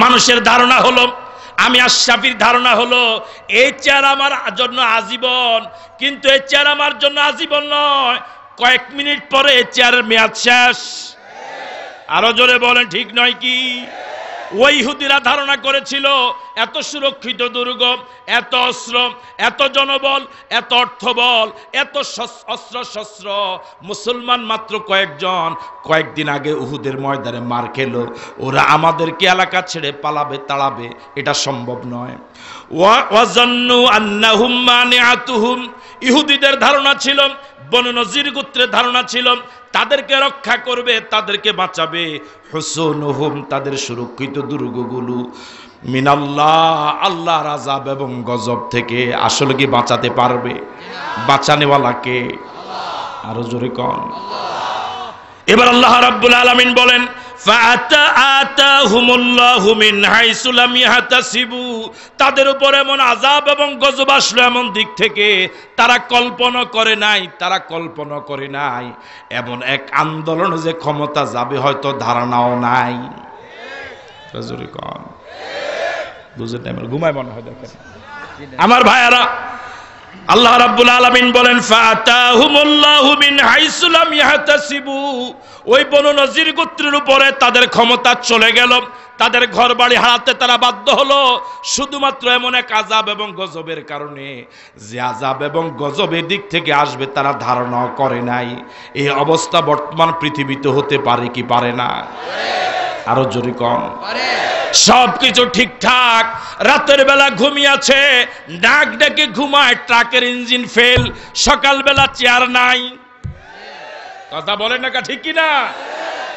মানুষের ধারণা হলো আমি আশাফির ধারণা হলো এই চেয়ার আমার জন্য আজীবন কিন্তু এই চেয়ার আমার জন্য আজীবন নয় কয়েক মিনিট পরে এই চেয়ারের মেয়াদ শেষ আরো জোরে বলেন ঠিক নয় কি ওইহুদিরা ধারণা করেছিল এত সুরক্ষিত দুর্গ এত অস্ত্র এত জনবল এত অর্থবল এত অস্ত্র শস্ত্র মুসলমান মাত্র কয়েকজন কয়েকদিন আগে উহুদের ময়দানে মার খেলো ওরা আমাদেরকে এলাকা ছেড়ে পালাবে তাড়াবে এটা সম্ভব নয় ইহুদিদের ধারণা ছিল বন নজির গোত্রের ধারণা ছিল তাদেরকে রক্ষা করবে তাদেরকে বাঁচাবে হোসন হোম তাদের সুরক্ষিত দুর্গগুলো মিনাল্লাহ আল্লাহ রাজাব এবং গজব থেকে আসলে কি বাঁচাতে পারবে বাঁচানেওয়ালাকে আরো জোরে কন এবার আল্লাহ রাবুল আলামিন বলেন তাদের উপর এমন আজাব এবং গজব আসলো এমন দিক থেকে তারা কল্পনা করে নাই তারা কল্পনা করে নাই এমন এক আন্দোলন যে ক্ষমতা যাবে হয়তো ধারণাও নাই বুঝেন ঘুমায় মনে হয় দেখেন আমার ভাইয়ারা আল্লাহ রাব্বুল আলামিন বলেন ফাতাহুমুল্লাহু মিন হাইসু লাম ইয়াহতাসিবু ওই বনু নজির গোত্রের উপরে তাদের ক্ষমতা চলে গেল তাদের ঘর বাড়ি হারাতে তারা বাধ্য হলো শুধুমাত্র এমন এক আজাব এবং গজবের কারণে যে আজাব এবং গজবের দিক থেকে আসবে তারা ধারণাও করে নাই এই অবস্থা বর্তমান পৃথিবীতে হতে পারে কি পারে না আরো জোরে কম সবকিছু ঠিকঠাক রাতের বেলা ঘুমিয়েছে ডাক ডেকে ঘুমায় ট্রাকের ইঞ্জিন ফেল সকালবেলা চেয়ার নাই কথা বলেন না ঠিক কিনা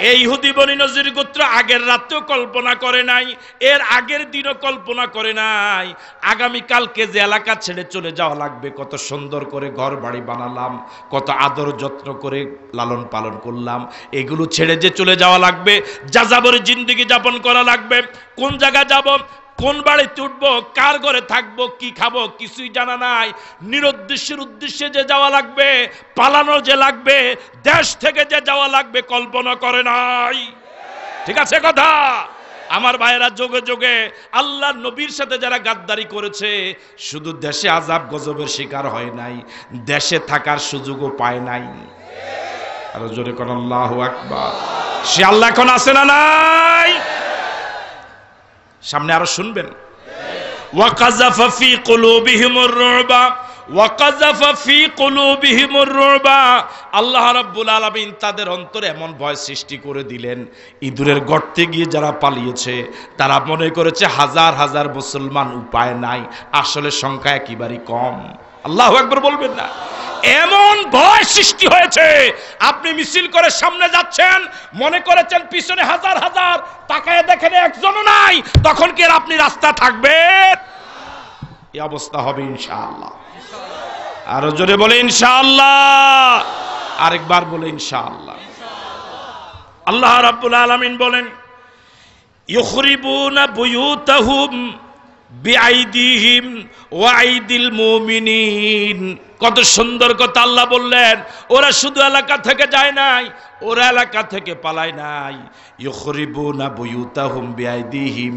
এই হুদি বনি নজির গোত্র আগের রাতেও কল্পনা করে নাই এর আগের দিনও কল্পনা করে নাই আগামীকালকে যে এলাকা ছেড়ে চলে যাওয়া লাগবে কত সুন্দর করে ঘর বাড়ি বানালাম কত আদর যত্ন করে লালন পালন করলাম এগুলো ছেড়ে যে চলে যাওয়া লাগবে যাবর জিন্দিগি যাপন করা লাগবে কোন জায়গা যাব কোন বাড়িতে উঠবো কার ঘরে থাকবো কি খাবো কিছুই জানা নাই নিরুদ্দেশ্যের উদ্দেশ্যে যে যাওয়া লাগবে পালানো যে লাগবে দেশ থেকে যে যাওয়া লাগবে কল্পনা করে নাই ঠিক আছে কথা আমার ভাইয়েরা যোগে যোগে আল্লাহ নবীর সাথে যারা গাদ্দারি করেছে শুধু দেশে আজাব গজবের শিকার হয় নাই দেশে থাকার সুযোগও পায় নাই আরো জোরে কোন আল্লাহ আকবা সে আল্লাহ এখন আছে না নাই সামনে আরো শুনবেন আল্লাহ রাব্বুল আলমিন তাদের অন্তরে এমন ভয় সৃষ্টি করে দিলেন ইঁদুরের গর্তে গিয়ে যারা পালিয়েছে তারা মনে করেছে হাজার হাজার মুসলমান উপায় নাই আসলে সংখ্যা একেবারেই কম আল্লাহ একবার বলবেন না এমন ভয় সৃষ্টি হয়েছে আপনি মিছিল করে সামনে যাচ্ছেন মনে করেছেন পিছনে হাজার হাজার তাকায় দেখেন একজনও নাই তখন কি আপনি রাস্তা থাকবে এই অবস্থা হবে ইনশাআল্লাহ আরো জোরে বলে ইনশাআল্লাহ আরেকবার বলে ইনশাআল্লাহ আল্লাহ রাব্বুল আলামিন বলেন ইউখরিবুনা বুয়ুতাহুম বিআইদিহিম ওয়াইদিল মুমিনিন কত সুন্দর কথা আল্লাহ বললেন ওরা শুধু এলাকা থেকে যায় নাই ওরা এলাকা থেকে পালায় নাই ইউখরিবুনা বিআইদিহিম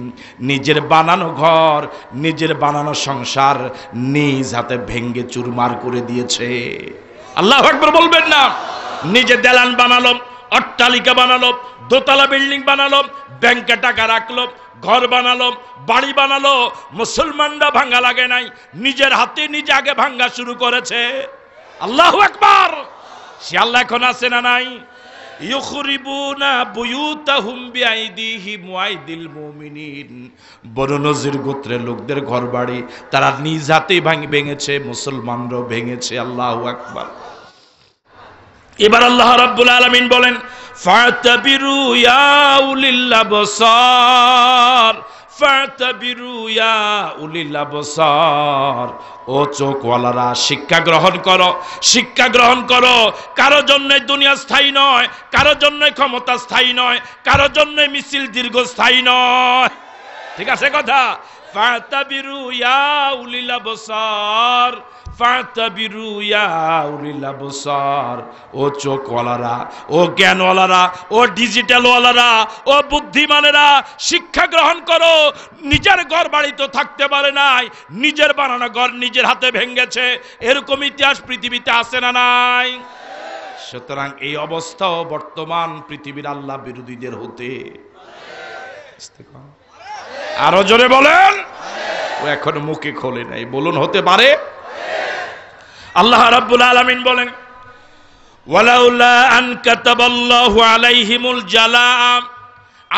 নিজের বানানো ঘর নিজের বানানো সংসার নিজ হাতে ভেঙ্গে চুরমার করে দিয়েছে আল্লাহ আকবার বলবেন না নিজে দেলান বানালো অট্টালিকা বানালো দোতলা বিল্ডিং বানালো ব্যাংকে টাকা রাখলো ঘর বানালো বাড়ি বানালো মুসলমানরা ভাঙ্গা লাগে নাই নিজের হাতে নিজে আগে ভাঙ্গা শুরু করেছে আল্লাহ একবার সে আল্লাহ এখন আছে না নাই গোত্রের লোকদের ঘর বাড়ি তারা নিজ হাতে ভেঙেছে মুসলমানরাও ভেঙেছে আল্লাহ একবার এবার আল্লাহ রাব্বুল আলমিন বলেন ফাতাবিরু ইয়া উলিল আবসার ও চোখওয়ালারা শিক্ষা গ্রহণ করো শিক্ষা গ্রহণ করো কারো জন্য দুনিয়া স্থায়ী নয় কারো জন্য ক্ষমতা স্থায়ী নয় কারো জন্য মিছিল স্থায়ী নয় ঠিক আছে কথা ফাতাবিরু ইয়া উলিল আবসার ফাতাবিরু ইয়া উলিল আবসার ও চোখওয়ালারা ও জ্ঞানওয়ালারা ও ডিজিটাল ওয়ালারা ও বুদ্ধিমানেরা শিক্ষা গ্রহণ করো নিজের ঘর বাড়ি তো থাকতে পারে নাই নিজের বানানো ঘর নিজের হাতে ভেঙেছে এরকম ইতিহাস পৃথিবীতে আসে না নাই সুতরাং এই অবস্থাও বর্তমান পৃথিবীর আল্লাহ বিরোধীদের হতে আরো জোরে বলেন ও এখন মুখে খোলে নাই বলুন হতে পারে আল্লাহ রাব্বুল আলামিন বলেন ওয়ালাউলা আন কাতাবাল্লাহু আলাইহিমুল জালা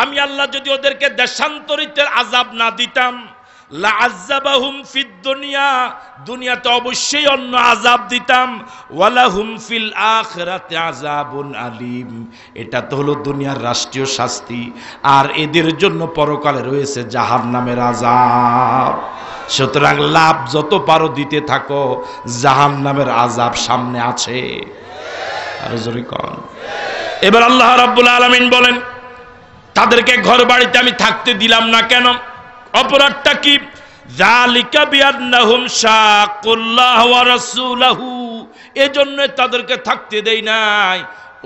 আমি আল্লাহ যদি ওদেরকে দেশান্তরিতের আযাব না দিতাম লাআযাবাহুম ফিদ দুনিয়া দুনিয়াতে অবশ্যই অন্য আজাব দিতাম ওয়ালাহুম ফিল আখিরাতি আযাবুন আলিম এটা তো হলো দুনিয়ার রাষ্ট্রীয় শাস্তি আর এদের জন্য পরকালে রয়েছে নামের আজাব সুতরাং লাভ যত পারো দিতে থাকো নামের আজাব সামনে আছে এবার আল্লাহ রাব্বুল আলামিন বলেন তাদেরকে ঘর বাড়িতে আমি থাকতে দিলাম না কেন অপরাধটা কি জালিকা বিয়ান্নাহুম শাকুল্লাহ ওয়া রাসূলাহু তাদেরকে থাকতে দেই নাই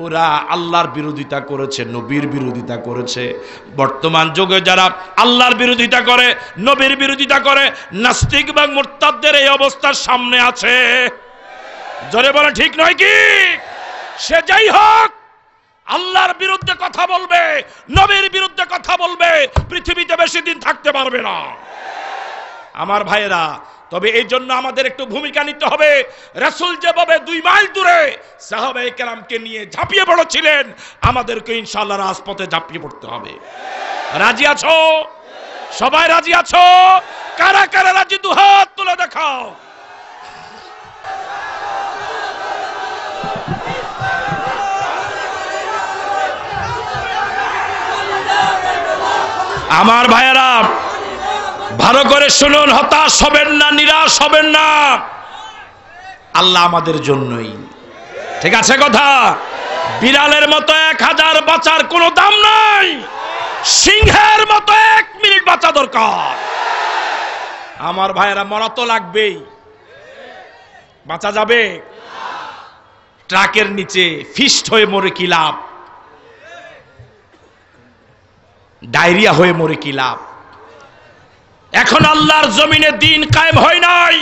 ওরা আল্লাহর বিরোধিতা করেছে নবীর বিরোধিতা করেছে বর্তমান যুগে যারা আল্লাহর বিরোধিতা করে নবীর বিরোধিতা করে নাস্তিক বা মোর্তাদের এই অবস্থার সামনে আছে জোরে বলে ঠিক নয় কি সে যাই হোক আল্লাহর বিরুদ্ধে কথা বলবে নবীর বিরুদ্ধে কথা বলবে পৃথিবীতে বেশি দিন থাকতে পারবে না আমার ভাইয়েরা তবে এই জন্য আমাদের একটু ভূমিকা নিতে হবে রাসুল যেভাবে দুই মাইল দূরে সাহাবাই কেরামকে নিয়ে ঝাঁপিয়ে পড়েছিলেন আমাদেরকে ইনশাল্লাহ রাজপথে ঝাঁপিয়ে পড়তে হবে রাজি আছো সবাই রাজি আছো কারা কারা রাজি দুহাত তুলে দেখাও আমার ভাইয়েরা ভালো করে শুনুন হতাশ হবেন না নিরাশ হবেন না আল্লাহ আমাদের জন্যই ঠিক আছে কথা বিড়ালের মতো এক হাজার বাঁচার কোনো দাম নাই সিংহের মতো এক মিনিট বাঁচা দরকার আমার ভাইয়েরা মরা তো লাগবেই বাঁচা যাবে ট্রাকের নিচে ফিস্ট হয়ে মরে কি লাভ ডায়রিয়া হয়ে মরে কি লাভ এখন আল্লাহর জমিনে দিন কায়েম হয় নাই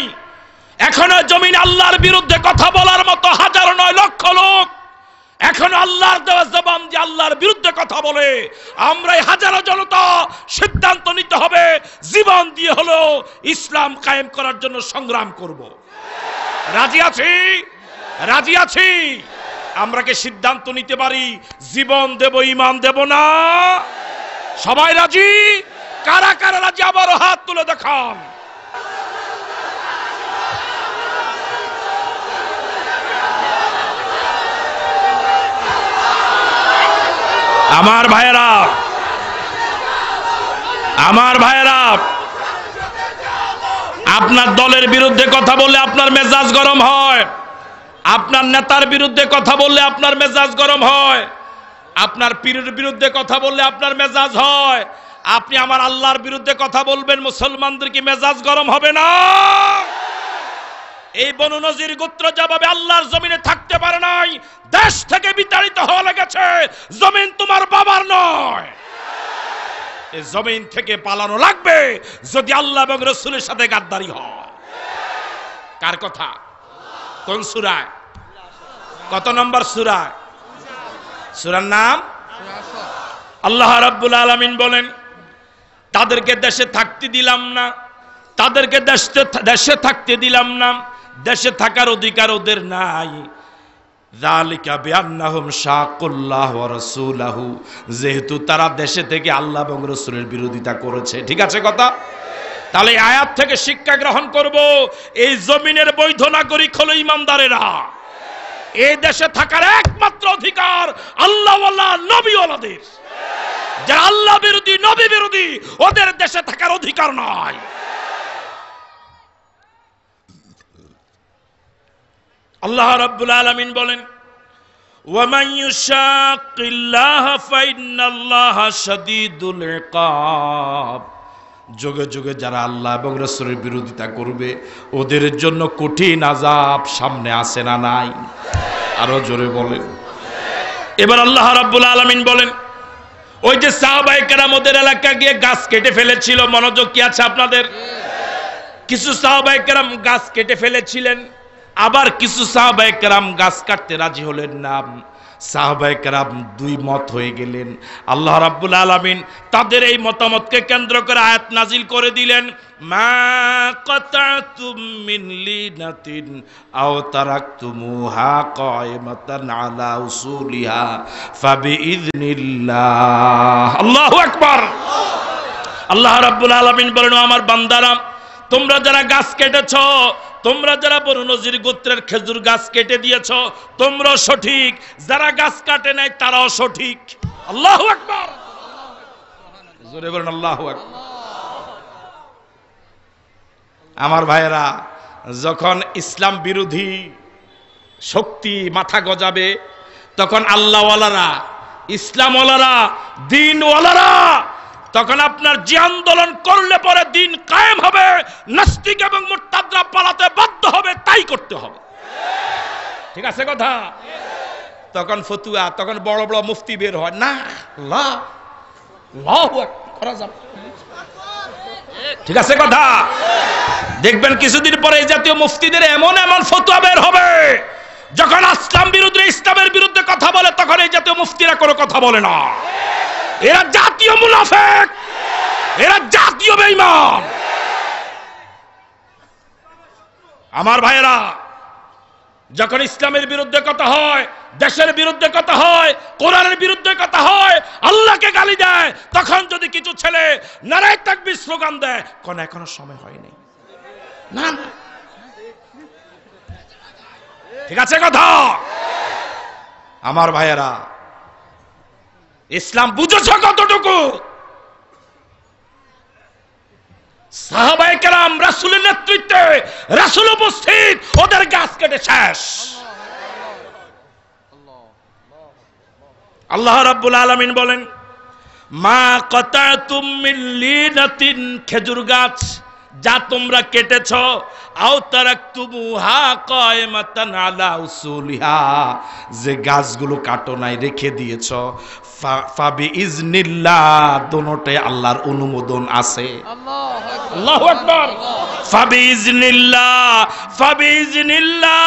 এখনো জমিন আল্লাহর বিরুদ্ধে কথা বলার মতো হাজার নয় লক্ষ লোক এখন আল্লাহর দেওয়া জবান যে আল্লাহর বিরুদ্ধে কথা বলে আমরাই হাজারো জনতা সিদ্ধান্ত নিতে হবে জীবন দিয়ে হলো ইসলাম কায়েম করার জন্য সংগ্রাম করব। রাজি আছি রাজি আছি আমরা কি সিদ্ধান্ত নিতে পারি জীবন দেব ইমান দেব না সবাই রাজি কারা কারা রাজি আবারও হাত তুলে দেখান আমার ভাইয়েরা আমার ভাইয়েরা আপনার দলের বিরুদ্ধে কথা বললে আপনার মেজাজ গরম হয় আপনার নেতার বিরুদ্ধে কথা বললে আপনার মেজাজ গরম হয় আপনার পীরের বিরুদ্ধে কথা বললে আপনার মেজাজ হয় আপনি আমার আল্লাহর বিরুদ্ধে কথা বলবেন মুসলমানদের কি মেজাজ গরম হবে না এই বননজির গোত্র যেভাবে আল্লাহর জমিনে থাকতে পারে নাই দেশ থেকে বিতাড়িত হওয়া লেগেছে জমিন তোমার বাবার নয় এই জমিন থেকে পালানো লাগবে যদি আল্লাহ এবং রসুলের সাথে গাদ্দারি হয় কার কথা কোন সুরায় কত নম্বর সুরায় সুরার নাম আল্লাহ রাব্বুল আলমিন বলেন তাদেরকে দেশে থাকতে দিলাম না তাদেরকে দেশে দেশে থাকতে দিলাম না দেশে থাকার অধিকার ওদের নাই যেহেতু তারা দেশে থেকে আল্লাহ এবং রসুলের বিরোধিতা করেছে ঠিক আছে কথা তাহলে আয়াত থেকে শিক্ষা গ্রহণ করব এই জমিনের বৈধ নাগরিক হলো ইমানদারেরা এ দেশে থাকার একমাত্র অধিকার আল্লাহ নবীওয়ালাদের যারা আল্লাহ বিরোধী নবী বিরোধী ওদের দেশে থাকার অধিকার নয় আল্লাহ রব্বুল আলমিন বলেন ومن يشاق الله فإن الله شديد العقاب যুগে যুগে যারা আল্লাহ এবং রসুলের বিরোধিতা করবে ওদের জন্য কঠিন আজাব সামনে আসে না নাই আরো জোরে বলেন এবার আল্লাহ রাব্বুল আলমিন বলেন ওই যে সাহাবাই কেরাম ওদের এলাকা গিয়ে গাছ কেটে ফেলেছিল মনোযোগ কি আছে আপনাদের কিছু সাহাবাই কেরাম গাছ কেটে ফেলেছিলেন আবার কিছু সাহাবাই কেরাম গাছ কাটতে রাজি হলেন না সাহবায় কারাম দুই মত হয়ে গেলেন আল্লাহ রাব্বুল আলমিন তাদের এই মতামতকে কেন্দ্র করে আয়াত নাজিল করে দিলেন মা ফাবি আল্লাহ রাবুল আলমিন বলেন আমার বান্দারাম তোমরা যারা গাছ কেটেছ তোমরা যারা বনু নজির গোত্রের খেজুর গাছ কেটে দিয়েছ তোমরা সঠিক যারা গাছ কাটে নাই তারাও সঠিক আল্লাহ আল্লাহ আমার ভাইয়েরা যখন ইসলাম বিরোধী শক্তি মাথা গজাবে তখন আল্লাহওয়ালারা ইসলামওয়ালারা দিনওয়ালারা তখন আপনার যে আন্দোলন করলে পরে দিন কায়েম হবে নাস্তিক এবং মোর্তাদরা পালাতে বাধ্য হবে তাই করতে হবে ঠিক আছে কথা তখন ফতুয়া তখন বড় বড় মুফতি বের হয় না লা ঠিক আছে কথা দেখবেন কিছুদিন পরে এই জাতীয় মুফতিদের এমন এমন ফতুয়া বের হবে যখন আসলাম বিরুদ্ধে ইসলামের বিরুদ্ধে কথা বলে তখন এই জাতীয় মুফতিরা কোনো কথা বলে না এরা জাতীয় মুনাফেক এরা জাতীয় বেইমান আমার ভাইয়েরা যখন ইসলামের বিরুদ্ধে কথা হয় দেশের বিরুদ্ধে কথা হয় কোরআনের বিরুদ্ধে কথা হয় আল্লাহকে গালি দেয় তখন যদি কিছু ছেলে নারায় তাকবি স্লোগান দেয় কোন এখনো সময় হয়নি না না ঠিক আছে কথা আমার ভাইয়েরা ইসলাম বুঝেছ কতটুকু সাহাবাইকেরাম রাসুলের নেতৃত্বে রাসুল উপস্থিত ওদের গাছ কেটে শেষ আল্লাহ রাব্বুল আলমিন বলেন মা কথা তুমি খেজুর গাছ যা তোমরা কেটেছ আও আলা উসুলিহা যে গাছগুলো কাটো নাই রেখে দিয়েছ ফাবি ইজনিল্লাহ আল্লাহর অনুমোদন আছে আল্লাহু আকবার ফাবি ইজনিল্লাহ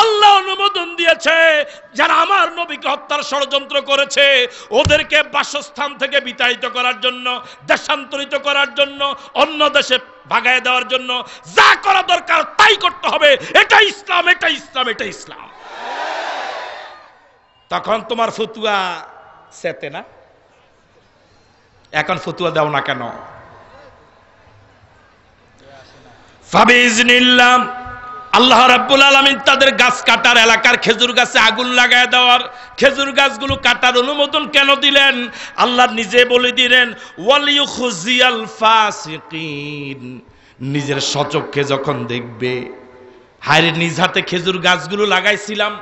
আল্লাহ অনুমোদন দিয়েছে যারা আমার নবীকে হত্যার ষড়যন্ত্র করেছে ওদেরকে বাসস্থান থেকে বিতাড়িত করার জন্য দেশান্তরিত করার জন্য অন্য দেশে ভাগায় দেওয়ার জন্য যা করা দরকার তাই করতে হবে এটা ইসলাম এটা ইসলাম এটা ইসলাম তখন তোমার ফতুয়া সেতে না এখন ফতুয়া দাও না কেন ফাবিজ নিলাম আল্লাহ রাব্বুল আলমিন তাদের গাছ কাটার এলাকার খেজুর গাছে আগুন লাগায় দেওয়ার খেজুর গাছগুলো কাটার অনুমোদন কেন দিলেন আল্লাহ নিজে বলে দিলেন নিজের সচক্ষে যখন দেখবে হায়রে নিজ হাতে খেজুর গাছগুলো লাগাইছিলাম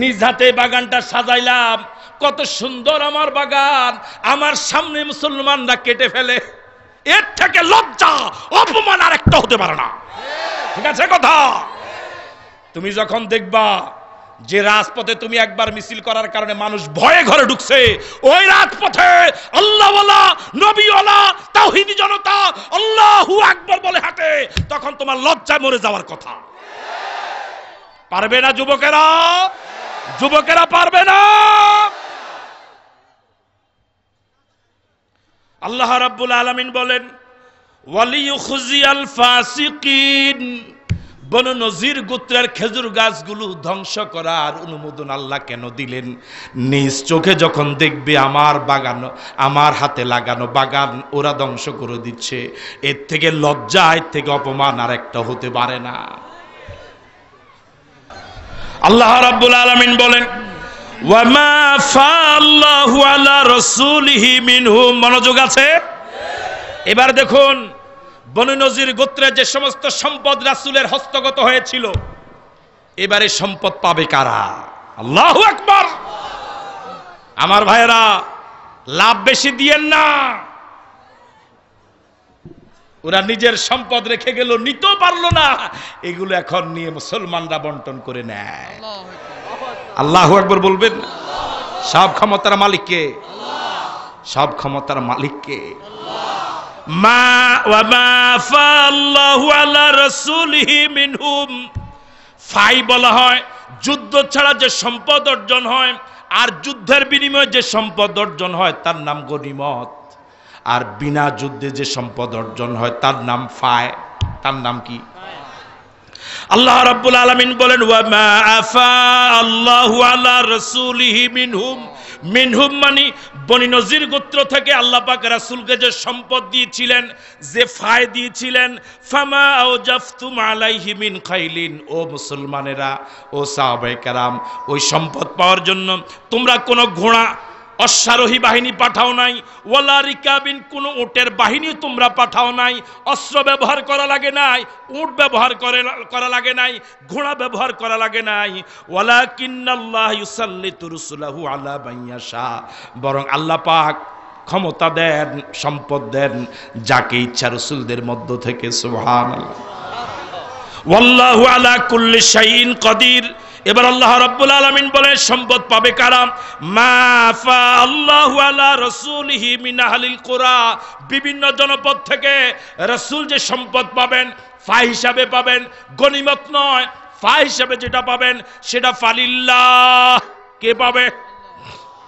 নিজ হাতে বাগানটা সাজাইলাম কত সুন্দর আমার বাগান আমার সামনে মুসলমানরা কেটে ফেলে এর থেকে লজ্জা অপমান আর একটা হতে পারে না ঠিক আছে কথা তুমি যখন দেখবা যে রাজপথে তুমি একবার মিছিল করার কারণে মানুষ ভয়ে ঘরে ঢুকছে ওই রাজপথে আল্লাহওয়ালা নবীওয়ালা তাহিদি জনতা আল্লাহ আকবর বলে হাঁটে তখন তোমার লজ্জায় মরে যাওয়ার কথা পারবে না যুবকেরা যুবকেরা পারবে না আল্লাহ রাবুল আলমিন বলেন খুজি আল ফাসিকিন বন নজির গোত্রের খেজুর গাছগুলো ধ্বংস করার অনুমোদন আল্লাহ কেন দিলেন নিজ চোখে যখন দেখবে আমার বাগানো আমার হাতে লাগানো বাগান ওরা ধ্বংস করে দিচ্ছে এর থেকে লজ্জা এর থেকে অপমান আর একটা হতে পারে না আল্লাহ রাব্বুল আলামিন বলেন ওয়ামা ফাল্লাহু আলা রাসূলিহি মিনহুম মনোযোগ আছে এবার দেখুন বননজির গোত্রে যে সমস্ত সম্পদ রাসুলের হস্তগত হয়েছিল এবারে সম্পদ পাবে কারা আল্লাহ একবার আমার ভাইয়েরা লাভ বেশি দিয়েন না ওরা নিজের সম্পদ রেখে গেল নিতেও পারলো না এগুলো এখন নিয়ে মুসলমানরা বন্টন করে নেয় আল্লাহ একবার বলবেন সব ক্ষমতার মালিককে সব ক্ষমতার মালিককে আল্লাহ মা ওয়ামা ফাল্লাহু আলা রাসূলিহি মিনহুম ফাই বলা হয় যুদ্ধ ছাড়া যে সম্পদ অর্জন হয় আর যুদ্ধের বিনিময়ে যে সম্পদ অর্জন হয় তার নাম গনিমত আর বিনা যুদ্ধে যে সম্পদ অর্জন হয় তার নাম ফায় তার নাম কি আল্লাহ রাব্বুল আলামিন বলেন ওয়া মা আফা আল্লাহু আলা রাসূলিহি মিনহুম মিনহুম মানে বনি নজির গোত্র থেকে আল্লাহ পাক রাসূলকে যে সম্পদ দিয়েছিলেন যে ফায় দিয়েছিলেন ফামা আওজাফতুম আলাইহি মিন খাইলিন ও মুসলমানেরা ও সাহাবায়ে কেরাম ওই সম্পদ পাওয়ার জন্য তোমরা কোনো ঘোড়া অশ্বারোহী বাহিনী পাঠাও নাই ওলা বিন কোনো উটের বাহিনী তোমরা পাঠাও নাই অস্ত্র ব্যবহার করা লাগে নাই উট ব্যবহার করে করা লাগে নাই ঘোড়া ব্যবহার করা লাগে নাই ওলা কিন্নাল্লাহ ইউসাল্লিতুরুসুলাহু আলা বাইয়াশা বরং আল্লাহ পাক ক্ষমতা দেন সম্পদ দেন যাকে ইচ্ছা রসুলদের মধ্য থেকে সুবহানাল্লাহ ওয়াল্লাহু আলা কুল্লি শাইইন কদির এবার আল্লাহ রব্বুল আলমিন বলে সম্পদ পাবে কারা মাফা আল্লাহ আলা রাসূলিহি মিন বিভিন্ন জনপদ থেকে রসুল যে সম্পদ পাবেন ফা হিসাবে পাবেন গণিমত নয় ফা হিসাবে যেটা পাবেন সেটা ফালিল্লাহ কে পাবে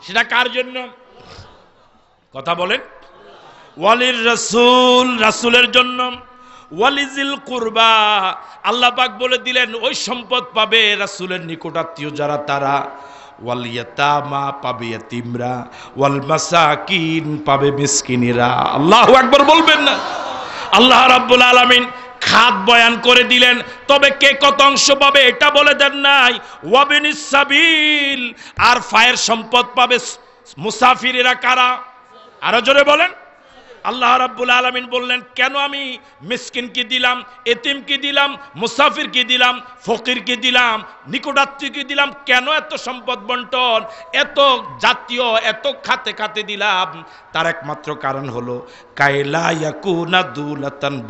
সেটা কার জন্য কথা বলেন ওয়ালির রসুল রাসূলের জন্য ওয়ালিজিল কুরবা আল্লাহ পাক বলে দিলেন ওই সম্পদ পাবে রাসুলের নিকটাত্মীয় যারা তারা ওয়াল ইয়াতামা পাবে ইয়াতিমরা ওয়াল মাসাকিন পাবে মিসকিনিরা আল্লাহু আকবার বলবেন না আল্লাহ রাব্বুল আলামিন খাত বয়ান করে দিলেন তবে কে কত অংশ পাবে এটা বলে দেন নাই ওয়াবিন সাবিল আর ফায়ার সম্পদ পাবে মুসাফিরেরা কারা আরো জোরে বলেন আল্লাহ রাব্বুল আলমিন বললেন কেন আমি কি দিলাম এতিমকে দিলাম মুসাফিরকে দিলাম ফকিরকে দিলাম কি দিলাম কেন এত সম্পদ বন্টন এত জাতীয় এত খাতে খাতে দিলাম তার একমাত্র কারণ হলো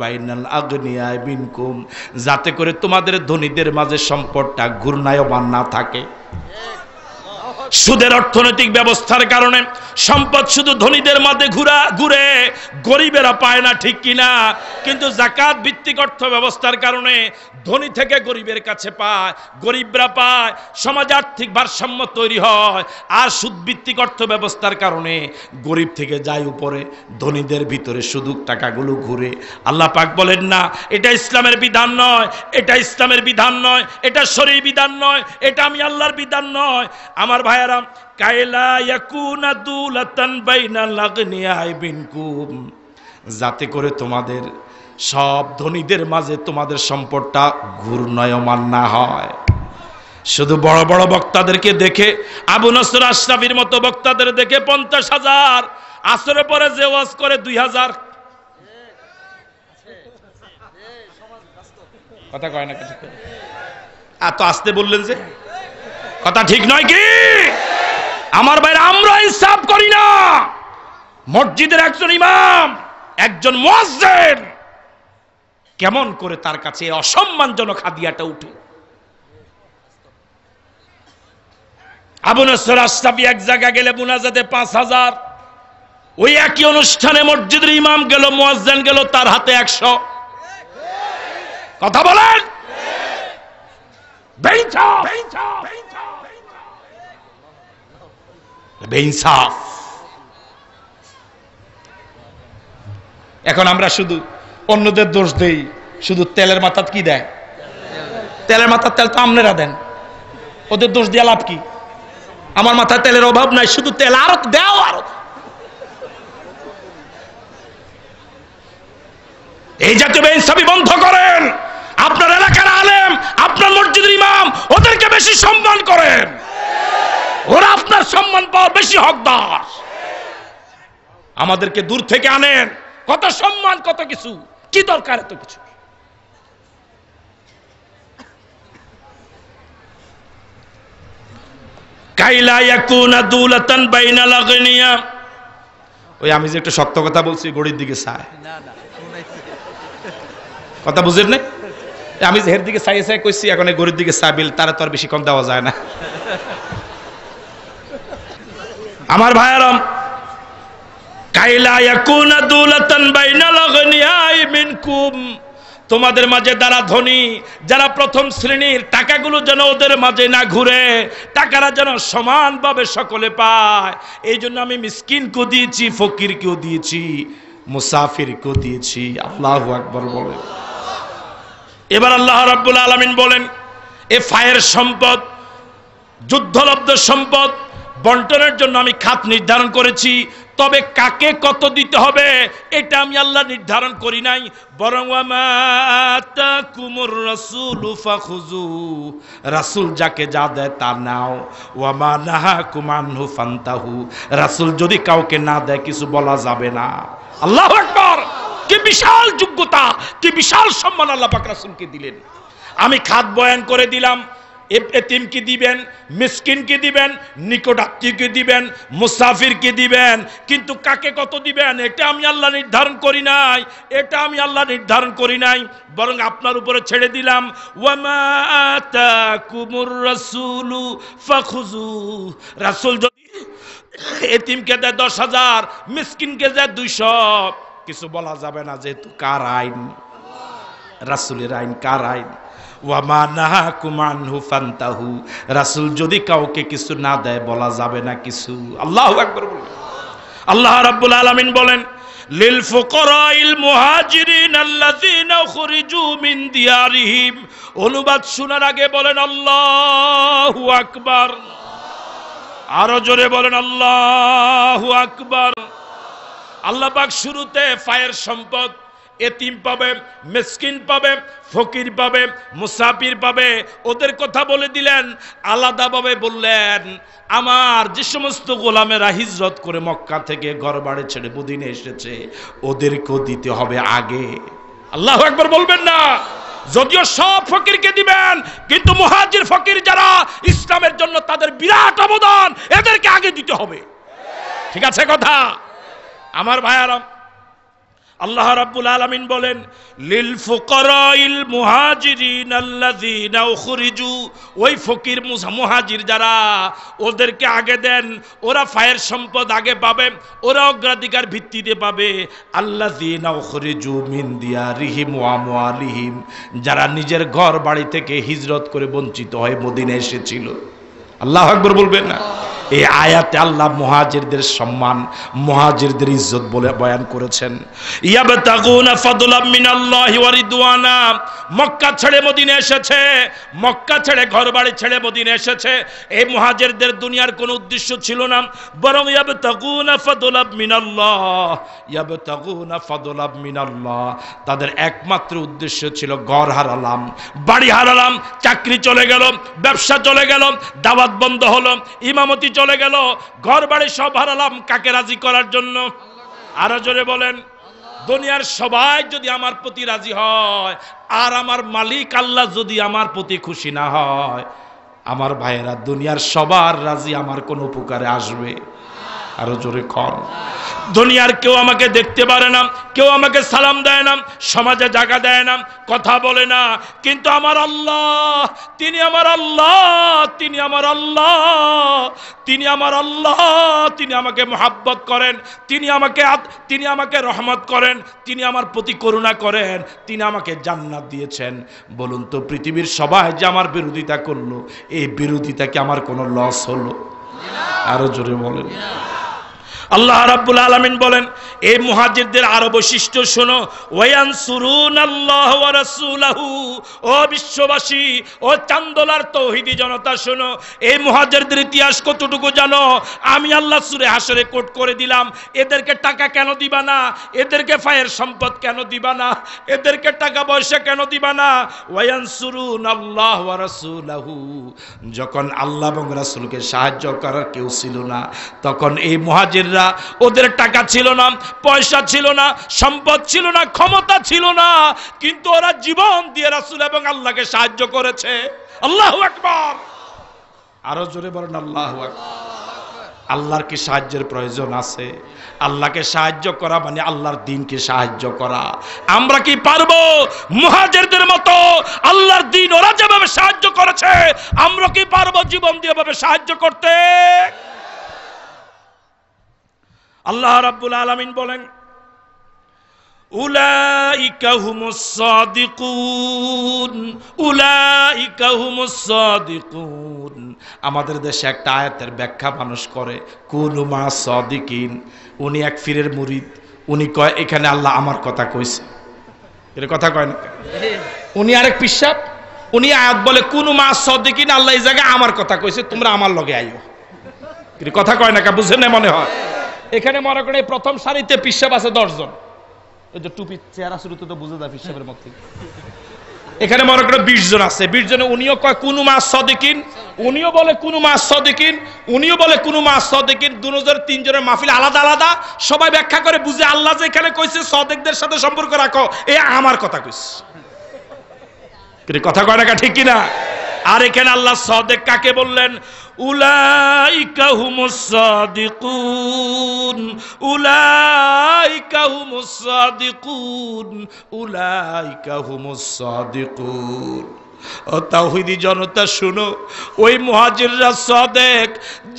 বাইনাল বিনকুম যাতে করে তোমাদের ধনীদের মাঝে সম্পদটা ঘূর্ণায়মান না থাকে সুদের অর্থনৈতিক ব্যবস্থার কারণে সম্পদ শুধু ধনীদের মাঝে ঘুরা ঘুরে গরিবেরা পায় না ঠিক কিনা কিন্তু জাকাত ভিত্তিক অর্থ ব্যবস্থার কারণে ধনী থেকে গরিবের কাছে পায় গরিবরা পায় সমাজ আর্থিক ভারসাম্য তৈরি হয় আর সুদ ভিত্তিক অর্থ ব্যবস্থার কারণে গরিব থেকে যায় উপরে ধনীদের ভিতরে শুধু টাকাগুলো ঘুরে আল্লাহ পাক বলেন না এটা ইসলামের বিধান নয় এটা ইসলামের বিধান নয় এটা শরীর বিধান নয় এটা আমি আল্লাহর বিধান নয় আমার ইয়াকুনা দুলাতান বাইনা লাগনিয়াই বিনকুম যাতে করে তোমাদের সব ধনীদের মাঝে তোমাদের সম্পদটা ঘূর্ণয়মান না হয় শুধু বড় বড় বক্তাদেরকে দেখে আবু নসর আশরাফির মতো বক্তাদের দেখে পঞ্চাশ হাজার আসরে পরে যে ওয়াজ করে দুই হাজার কথা কয় না কিছু তো আসতে বললেন যে কথা ঠিক নয় কি আমার বাইরে আমরা ইনসাফ করি না মসজিদের একজন ইমাম একজন মসজিদ কেমন করে তার কাছে অসম্মানজনক হাদিয়াটা উঠে আবুনসর আস্তাবি এক জায়গা গেলে মুনাজাতে পাঁচ হাজার ওই একই অনুষ্ঠানে মসজিদের ইমাম গেল মোয়াজ্জান গেল তার হাতে একশো কথা বলেন বেইছা বেইছা বেইছা বেইনসাফ এখন আমরা শুধু অন্যদের দোষ দেই শুধু তেলের মাথা কি দেয় তেলের মাথার তেল তো আমনেরা দেন ওদের দোষ দিয়ে লাভ কি আমার মাথায় তেলের অভাব নাই শুধু তেল আরো দেও আরো এই জাতীয় বেইনসাফি বন্ধ করেন আপনার এলাকার আলেম আপনার মসজিদের ইমাম ওদেরকে বেশি সম্মান করেন ওরা আপনার সম্মান পাওয়ার বেশি হকদার আমাদেরকে দূর থেকে আনেন কত সম্মান কত কিছু কি দরকার এত কিছু ওই আমি যে একটা শক্ত কথা বলছি গড়ির দিকে কথা বুঝেন না আমি যে হের দিকে চাই চাই কইছি এখন গরিব দিকে চাবিল তারা তো আর বেশিক্ষণ দেওয়া যায় না আমার ভাইয়ারাম তোমাদের মাঝে দ্বারা ধনী যারা প্রথম শ্রেণীর টাকাগুলো যেন ওদের মাঝে না ঘুরে টাকারা যেন সমানভাবে সকলে পায় এই জন্য আমি মিসকিনকেও দিয়েছি ফকিরকেও দিয়েছি মুসাফিরকেও দিয়েছি আল্লাহ আকবর বলে এবার আল্লাহ রাবুল আলমিন বলেন এ ফায়ের সম্পদ যুদ্ধলব্ধ সম্পদ বন্টনের জন্য আমি খাত নির্ধারণ করেছি তবে কাকে কত দিতে হবে এটা আমি আল্লাহ নির্ধারণ করি নাই বরং রাসুল যাকে যা দেয় তা নাও ওয়ামা নাহা কুমানহু ফান্তাহু রাসুল যদি কাউকে না দেয় কিছু বলা যাবে না আল্লাহ কি বিশাল যোগ্যতা কি বিশাল সম্মান আল্লাহ পাক রাসুলকে দিলেন আমি খাত বয়ান করে দিলাম এতিমকে দিবেন মিসকিনকে দিবেন নিকটাত্মীয়কে দিবেন মুসাফিরকে দিবেন কিন্তু কাকে কত দিবেন এটা আমি আল্লাহ নির্ধারণ করি নাই এটা আমি আল্লাহ নির্ধারণ করি নাই বরং আপনার উপরে ছেড়ে দিলাম রাসুল যদি এতিমকে দেয় দশ হাজার মিসকিনকে দেয় দুইশো কিছু বলা যাবে না যেহেতু কার আইন রাসুলের আইন কার আইন ওয়ামা নাহা কুমান হুফান্তাহু রাসুল যদি কাউকে কিছু না দেয় বলা যাবে না কিছু আল্লাহ একবার বলেন আল্লাহ রাব্বুল আলামিন বলেন অনুবাদ শোনার আগে বলেন আল্লাহ আকবার আরো জোরে বলেন আল্লাহ আকবার আল্লাহ শুরুতে ফায়ের সম্পদ এতিম পাবে মেসকিন পাবে ফকির পাবে মুসাফির পাবে ওদের কথা বলে দিলেন আলাদাভাবে বললেন আমার যে সমস্ত গোলামেরা হিজরত করে মক্কা থেকে ঘর বাড়ি ছেড়ে বুদিনে এসেছে ওদেরকেও দিতে হবে আগে আল্লাহ একবার বলবেন না যদিও সব ফকিরকে দিবেন কিন্তু মহাজির ফকির যারা ইসলামের জন্য তাদের বিরাট অবদান এদেরকে আগে দিতে হবে ঠিক আছে কথা আমার ভাইয়ারাম আল্লাহ রাব্বুল আলামিন বলেন লিল ফুকারাইল মুহাজিরিন আল্লাযীনা উখরিজু ওই ফকির মুহাজির যারা ওদেরকে আগে দেন ওরা ফায়ার সম্পদ আগে পাবে ওরা অগ্রাধিকার ভিত্তিতে পাবে আল্লাযীনা উখরিজু মিন দিয়ারিহিম ওয়া মুআলিহিম যারা নিজের ঘর বাড়ি থেকে হিজরত করে বঞ্চিত হয়ে মদিনা এসেছিল আল্লাহ আকবর বলবেন না এই আয়াতে আল্লাহ মহাজিরদের সম্মান মহাজিরদের ইজ্জত বলে বয়ান করেছেন ফাদলাম ওয়া রিদওয়ানা মক্কা ছেড়ে মদিনা এসেছে মক্কা ছেড়ে ঘরবাড়ি ছেড়ে মদিনা এসেছে এই মহাজিরদের দুনিয়ার কোনো উদ্দেশ্য ছিল না বরং ফাদলাম ফাদলাম তাদের একমাত্র উদ্দেশ্য ছিল ঘর হারালাম বাড়ি হারালাম চাকরি চলে গেল ব্যবসা চলে গেল দাওয়া হাত বন্ধ হলো ইমামতি চলে গেল ঘর বাড়ি সব হারালাম কাকে রাজি করার জন্য আরো জোরে বলেন দুনিয়ার সবাই যদি আমার প্রতি রাজি হয় আর আমার মালিক আল্লাহ যদি আমার প্রতি খুশি না হয় আমার ভাইয়েরা দুনিয়ার সবার রাজি আমার কোনো উপকারে আসবে আরো জোরে কম দুনিয়ার কেউ আমাকে দেখতে পারে না কেউ আমাকে সালাম দেয় না সমাজে জায়গা দেয় না কথা বলে না কিন্তু আমার আল্লাহ তিনি আমার আল্লাহ তিনি আমার আল্লাহ তিনি আমার আল্লাহ তিনি আমাকে মোহাব্বত করেন তিনি আমাকে তিনি আমাকে রহমত করেন তিনি আমার প্রতি করুণা করেন তিনি আমাকে জান্নাত দিয়েছেন বলুন তো পৃথিবীর সবাই যে আমার বিরোধিতা করলো এই বিরোধিতা কি আমার কোনো লস হলো আরো জোরে বলেন আল্লাহ রাব্বুল আলামিন বলেন এই মুহাজিরদের আরো বৈশিষ্ট্য শোনো ওয়ান সুরুন ওয়া রাসূলাহু ও বিশ্ববাসী ও চান্দলার তৌহিদি জনতা শোনো এই মুহাজিরদের ইতিহাস কতটুকু জানো আমি আল্লাহ সূরা হাসরে কোট করে দিলাম এদেরকে টাকা কেন দিবা না এদেরকে ফায়ের সম্পদ কেন দিবা না এদেরকে টাকা পয়সা কেন দিবা না ওয়ান সুরুন ওয়া রাসূলাহু যখন আল্লাহ এবং রাসূলকে সাহায্য করার কেউ ছিল না তখন এই মুহাজির কাফেররা ওদের টাকা ছিল না পয়সা ছিল না সম্পদ ছিল না ক্ষমতা ছিল না কিন্তু ওরা জীবন দিয়ে রাসুল এবং আল্লাহকে সাহায্য করেছে আল্লাহ আকবর আরো জোরে বলেন আল্লাহ আল্লাহর কি সাহায্যের প্রয়োজন আছে আল্লাহকে সাহায্য করা মানে আল্লাহর দিনকে সাহায্য করা আমরা কি পারব মুহাজেরদের মতো আল্লাহর দিন ওরা যেভাবে সাহায্য করেছে আমরা কি পারবো জীবন দিয়ে সাহায্য করতে আল্লাহ রাব্বুল আলামিন বলেন উলাইকা হুমুস সাদিকুন উলাইকা হুমুস সাদিকুন আমাদের দেশে একটা আয়াতের ব্যাখ্যা মানুষ করে কুলুমা সাদিকিন উনি এক ফিরের মুরিদ উনি কয় এখানে আল্লাহ আমার কথা কইছে এর কথা কয় না উনি আরেক পিসাব উনি আয়াত বলে কোন মা সদিকিন আল্লাহ এই জায়গায় আমার কথা কইছে তোমরা আমার লগে আইও কথা কয় না কা বুঝে না মনে হয় এখানে মনে করেন প্রথম সারিতে পিসাব আছে দশজন ওই যে টুপি চেহারা শুরু তো বুঝে যায় পিসাবের মধ্যে এখানে মনে করেন বিশ জন আছে বিশ জনে উনিও কয় কোনো মাস সদিকিন উনিও বলে কোনো মাস সদিকিন উনিও বলে কোনো মাস সদিকিন দুজনের তিনজনের মাহফিল আলাদা আলাদা সবাই ব্যাখ্যা করে বুঝে আল্লাহ যে এখানে কইছে সদিকদের সাথে সম্পর্ক রাখো এ আমার কথা কইস কথা কয় না ঠিক কিনা আর এখানে আল্লাহ সদেক কাকে বললেন উলাইকা হুমুস সাদিকুন উলাইকা হুমুস সাদিকুন উলাইকা হুমুস সাদিকুন ও তাহিদি জনতা শুনো ওই মহাজিররা সদেখ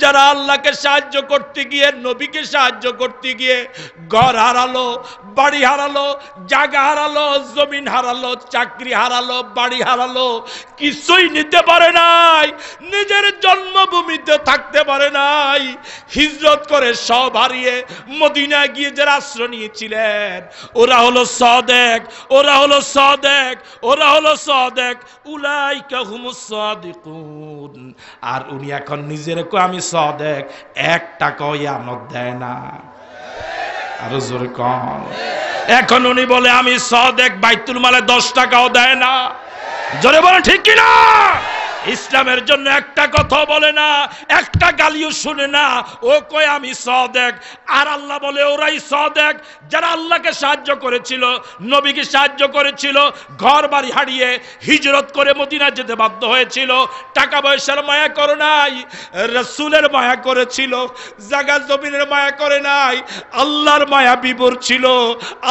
যারা আল্লাহকে সাহায্য করতে গিয়ে নবীকে সাহায্য করতে গিয়ে ঘর হারালো বাড়ি হারালো জায়গা হারালো জমিন হারালো চাকরি হারালো বাড়ি হারালো কিছুই নিতে পারে নাই নিজের জন্মভূমিতে থাকতে পারে নাই হিজরত করে সব হারিয়ে মদিনা গিয়ে যারা আশ্রয় নিয়েছিলেন ওরা হলো সদেক ওরা হলো সদেক ওরা হলো সদেক আর উনি এখন নিজের আমি সদেক এক টাকাও ইয়ানত দেয় না আরো জোরে কম এখন উনি বলে আমি সদেক বাইতুল মালে দশ টাকাও দেয় না জোরে বলে ঠিক কিনা ইসলামের জন্য একটা কথা বলে না একটা গালিও শুনে না ও কয় আমি সদেক আর আল্লাহ বলে ওরাই সদেক যারা আল্লাহকে সাহায্য করেছিল নবীকে সাহায্য করেছিল ঘর বাড়ি হারিয়ে হিজরত করে মদিনা যেতে বাধ্য হয়েছিল টাকা পয়সার মায়া করে নাই রসুলের মায়া করেছিল জাগা জমিনের মায়া করে নাই আল্লাহর মায়া বিবর ছিল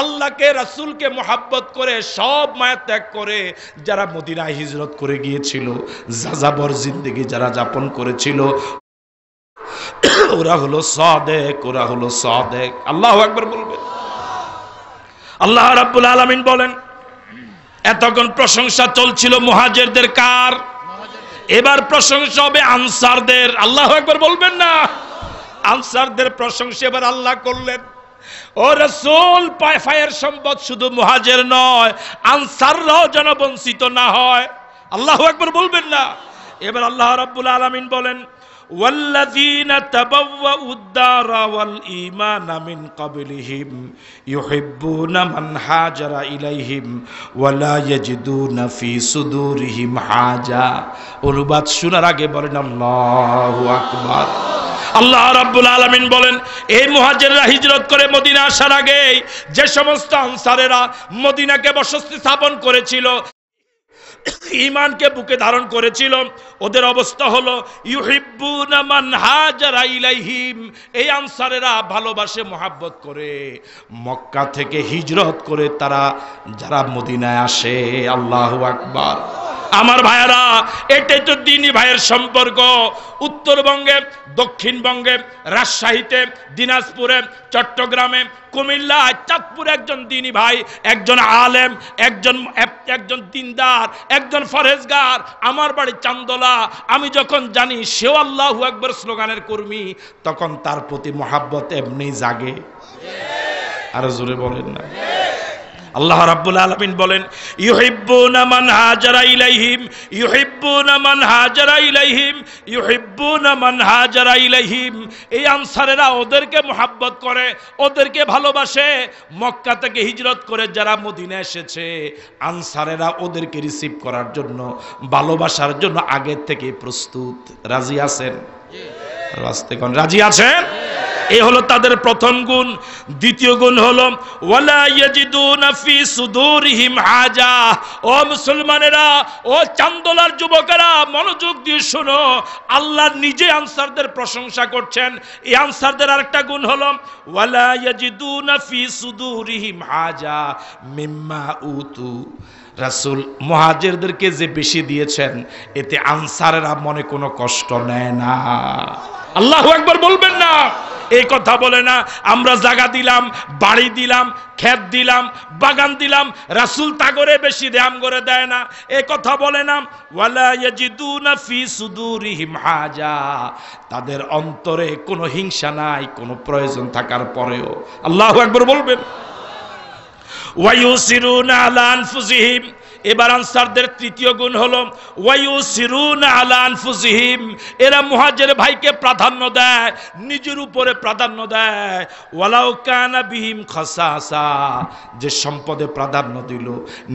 আল্লাহকে রসুলকে মোহাব্বত করে সব মায়া ত্যাগ করে যারা মদিনায় হিজরত করে গিয়েছিল যাযাবর জিন্দগি যারা যাপন করেছিল ওরা হলো সদেক ওরা হলো সদেক আল্লাহ একবার বলবেন আল্লাহ রাব্বুল আলামিন বলেন এতক্ষণ প্রশংসা চলছিল মুহাজিরদের কার এবার প্রশংসা হবে আনসারদের আল্লাহ একবার বলবেন না আনসারদের প্রশংসা এবার আল্লাহ করলেন ও রসুল পায়ফায়ের সম্পদ শুধু মুহাজের নয় আনসাররাও যেন বঞ্চিত না হয় আল্লাহ একবার বলবেন না এবার আল্লাহ রাব্বুল আলামিন বলেন والذين تبوأوا الدار والإيمان من قبلهم يحبون من هاجر إليهم ولا يجدون في صدورهم حاجة অনুবাদ শোনার আগে বলেন আল্লাহু আকবার আল্লাহ রাব্বুল আলামিন বলেন এই মুহাজিররা হিজরত করে মদিনা আসার আগে যে সমস্ত আনসারেরা মদিনাকে বসতি স্থাপন করেছিল ইমানকে বুকে ধারণ করেছিল ওদের অবস্থা হলো এই আনসারেরা ভালোবাসে মোহাব্বত করে মক্কা থেকে হিজরত করে তারা যারা মদিনায় আসে আল্লাহ আকবার আমার ভাইয়ারা এটাই তো দিনই ভাইয়ের সম্পর্ক উত্তরবঙ্গে দক্ষিণবঙ্গে রাজশাহীতে দিনাজপুরে চট্টগ্রামে কুমিল্লায় চাঁদপুরে একজন দিনী ভাই একজন আলেম একজন একজন দিনদার একজন ফরেজগার আমার বাড়ি চান্দলা আমি যখন জানি সেও আল্লাহ একবার স্লোগানের কর্মী তখন তার প্রতি মহাব্বত এমনি জাগে আরো জোরে বলেন না আল্লাহ রাব্বুল আলমিন বলেন ইউহিব্বুনা মান হাজারা ইলাইহিম ইউহিব্বুনা মান হাজারা ইলাইহিম ইউহিব্বুনা মান হাজারা ইলাইহিম এই আনসারেরা ওদেরকে মোহাব্বত করে ওদেরকে ভালোবাসে মক্কা থেকে হিজরত করে যারা মদিনা এসেছে আনসারেরা ওদেরকে রিসিভ করার জন্য ভালোবাসার জন্য আগের থেকে প্রস্তুত রাজি আছেন বাঁচতেগণ রাজি আছেন এ হলো তাদের প্রথম গুণ দ্বিতীয় গুণ হলো ও মুসলমানেরা ও চান্দোলার যুবকেরা মনোযোগ দিয়ে শোনো আল্লাহ নিজে আনসারদের প্রশংসা করছেন এই আনসারদের আরেকটা গুণ হলো ওয়ালা ইয়াজিদুনা ফি সুদুরিহিম হাজা মিম্মা উতু রাসুল মহাজেরদেরকে যে বেশি দিয়েছেন এতে আনসারেরা মনে কোনো কষ্ট নেয় না আল্লাহ একবার বলবেন না এই কথা বলে না আমরা জায়গা দিলাম বাড়ি দিলাম ক্ষেত দিলাম বাগান দিলাম রাসুল তাগরে বেশি দাম করে দেয় না এ কথা বলে না তাদের অন্তরে কোনো হিংসা নাই কোনো প্রয়োজন থাকার পরেও আল্লাহ একবার বলবেন ওয়াইউসিরুনা আলা আনফুসিহিম এবার আনসারদের তৃতীয় গুণ হলো ওয়াইউ সিরুন আলান ফুজিহিম এরা মহাজের ভাইকে প্রাধান্য দেয় নিজের উপরে প্রাধান্য দেয় ওয়ালাউ কানা বিহিম খসাসা যে সম্পদে প্রাধান্য দিল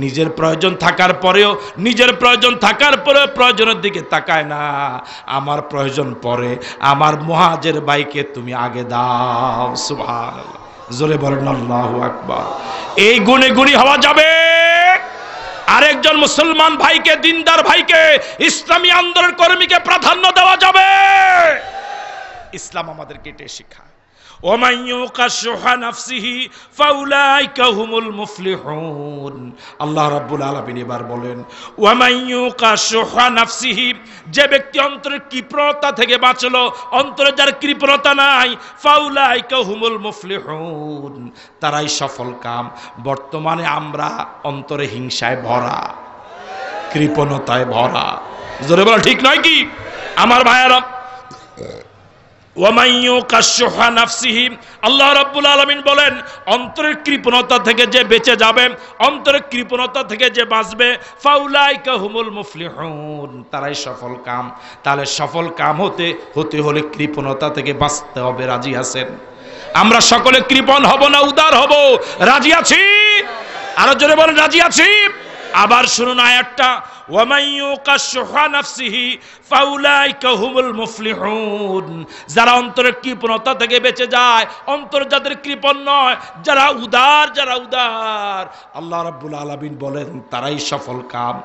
নিজের প্রয়োজন থাকার পরেও নিজের প্রয়োজন থাকার পরেও প্রয়োজনের দিকে তাকায় না আমার প্রয়োজন পরে আমার মহাজের ভাইকে তুমি আগে দাও সুবহানাল্লাহ জোরে বলেন আল্লাহ আকবার এই গুণে গুণী হওয়া যাবে আরেকজন মুসলমান ভাইকে দিনদার ভাইকে ইসলামী আন্দোলন কর্মীকে প্রাধান্য দেওয়া যাবে ইসলাম আমাদেরকে এটাই শিক্ষা আল্লাহ রাব্বুল আলামিন এবার বলেন যে ব্যক্তি অন্তরের কৃপণতা থেকে বাঁচলো অন্তরে যার কৃপণতা নাই ফাউলাইকা হুমুল মুফলিহুন তারাই সফল কাম বর্তমানে আমরা অন্তরে হিংসায় ভরা কৃপণতায় ভরা জোরে বলো ঠিক নয় কি আমার ভাইয়েরা আল্লাহ রাব্বুল আলমিন বলেন অন্তরের কৃপণতা থেকে যে বেঁচে যাবে অন্তরের কৃপণতা থেকে যে বাঁচবে ফাউলাইকা হুমুল মুফলিহুন তারাই সফল কাম তাহলে সফল কাম হতে হতে হলে কৃপণতা থেকে বাঁচতে হবে রাজি আছেন আমরা সকলে কৃপণ হব না উদার হব রাজি আছি আরো জোরে বলেন রাজি আছি আবার শুনুন আয়াতটা যারা অন্তরের কৃপণতা থেকে বেঁচে যায় অন্তর যাদের কৃপণ নয় যারা উদার যারা উদার আল্লাহ রাবুল আলমিন বলেন তারাই সফল কাম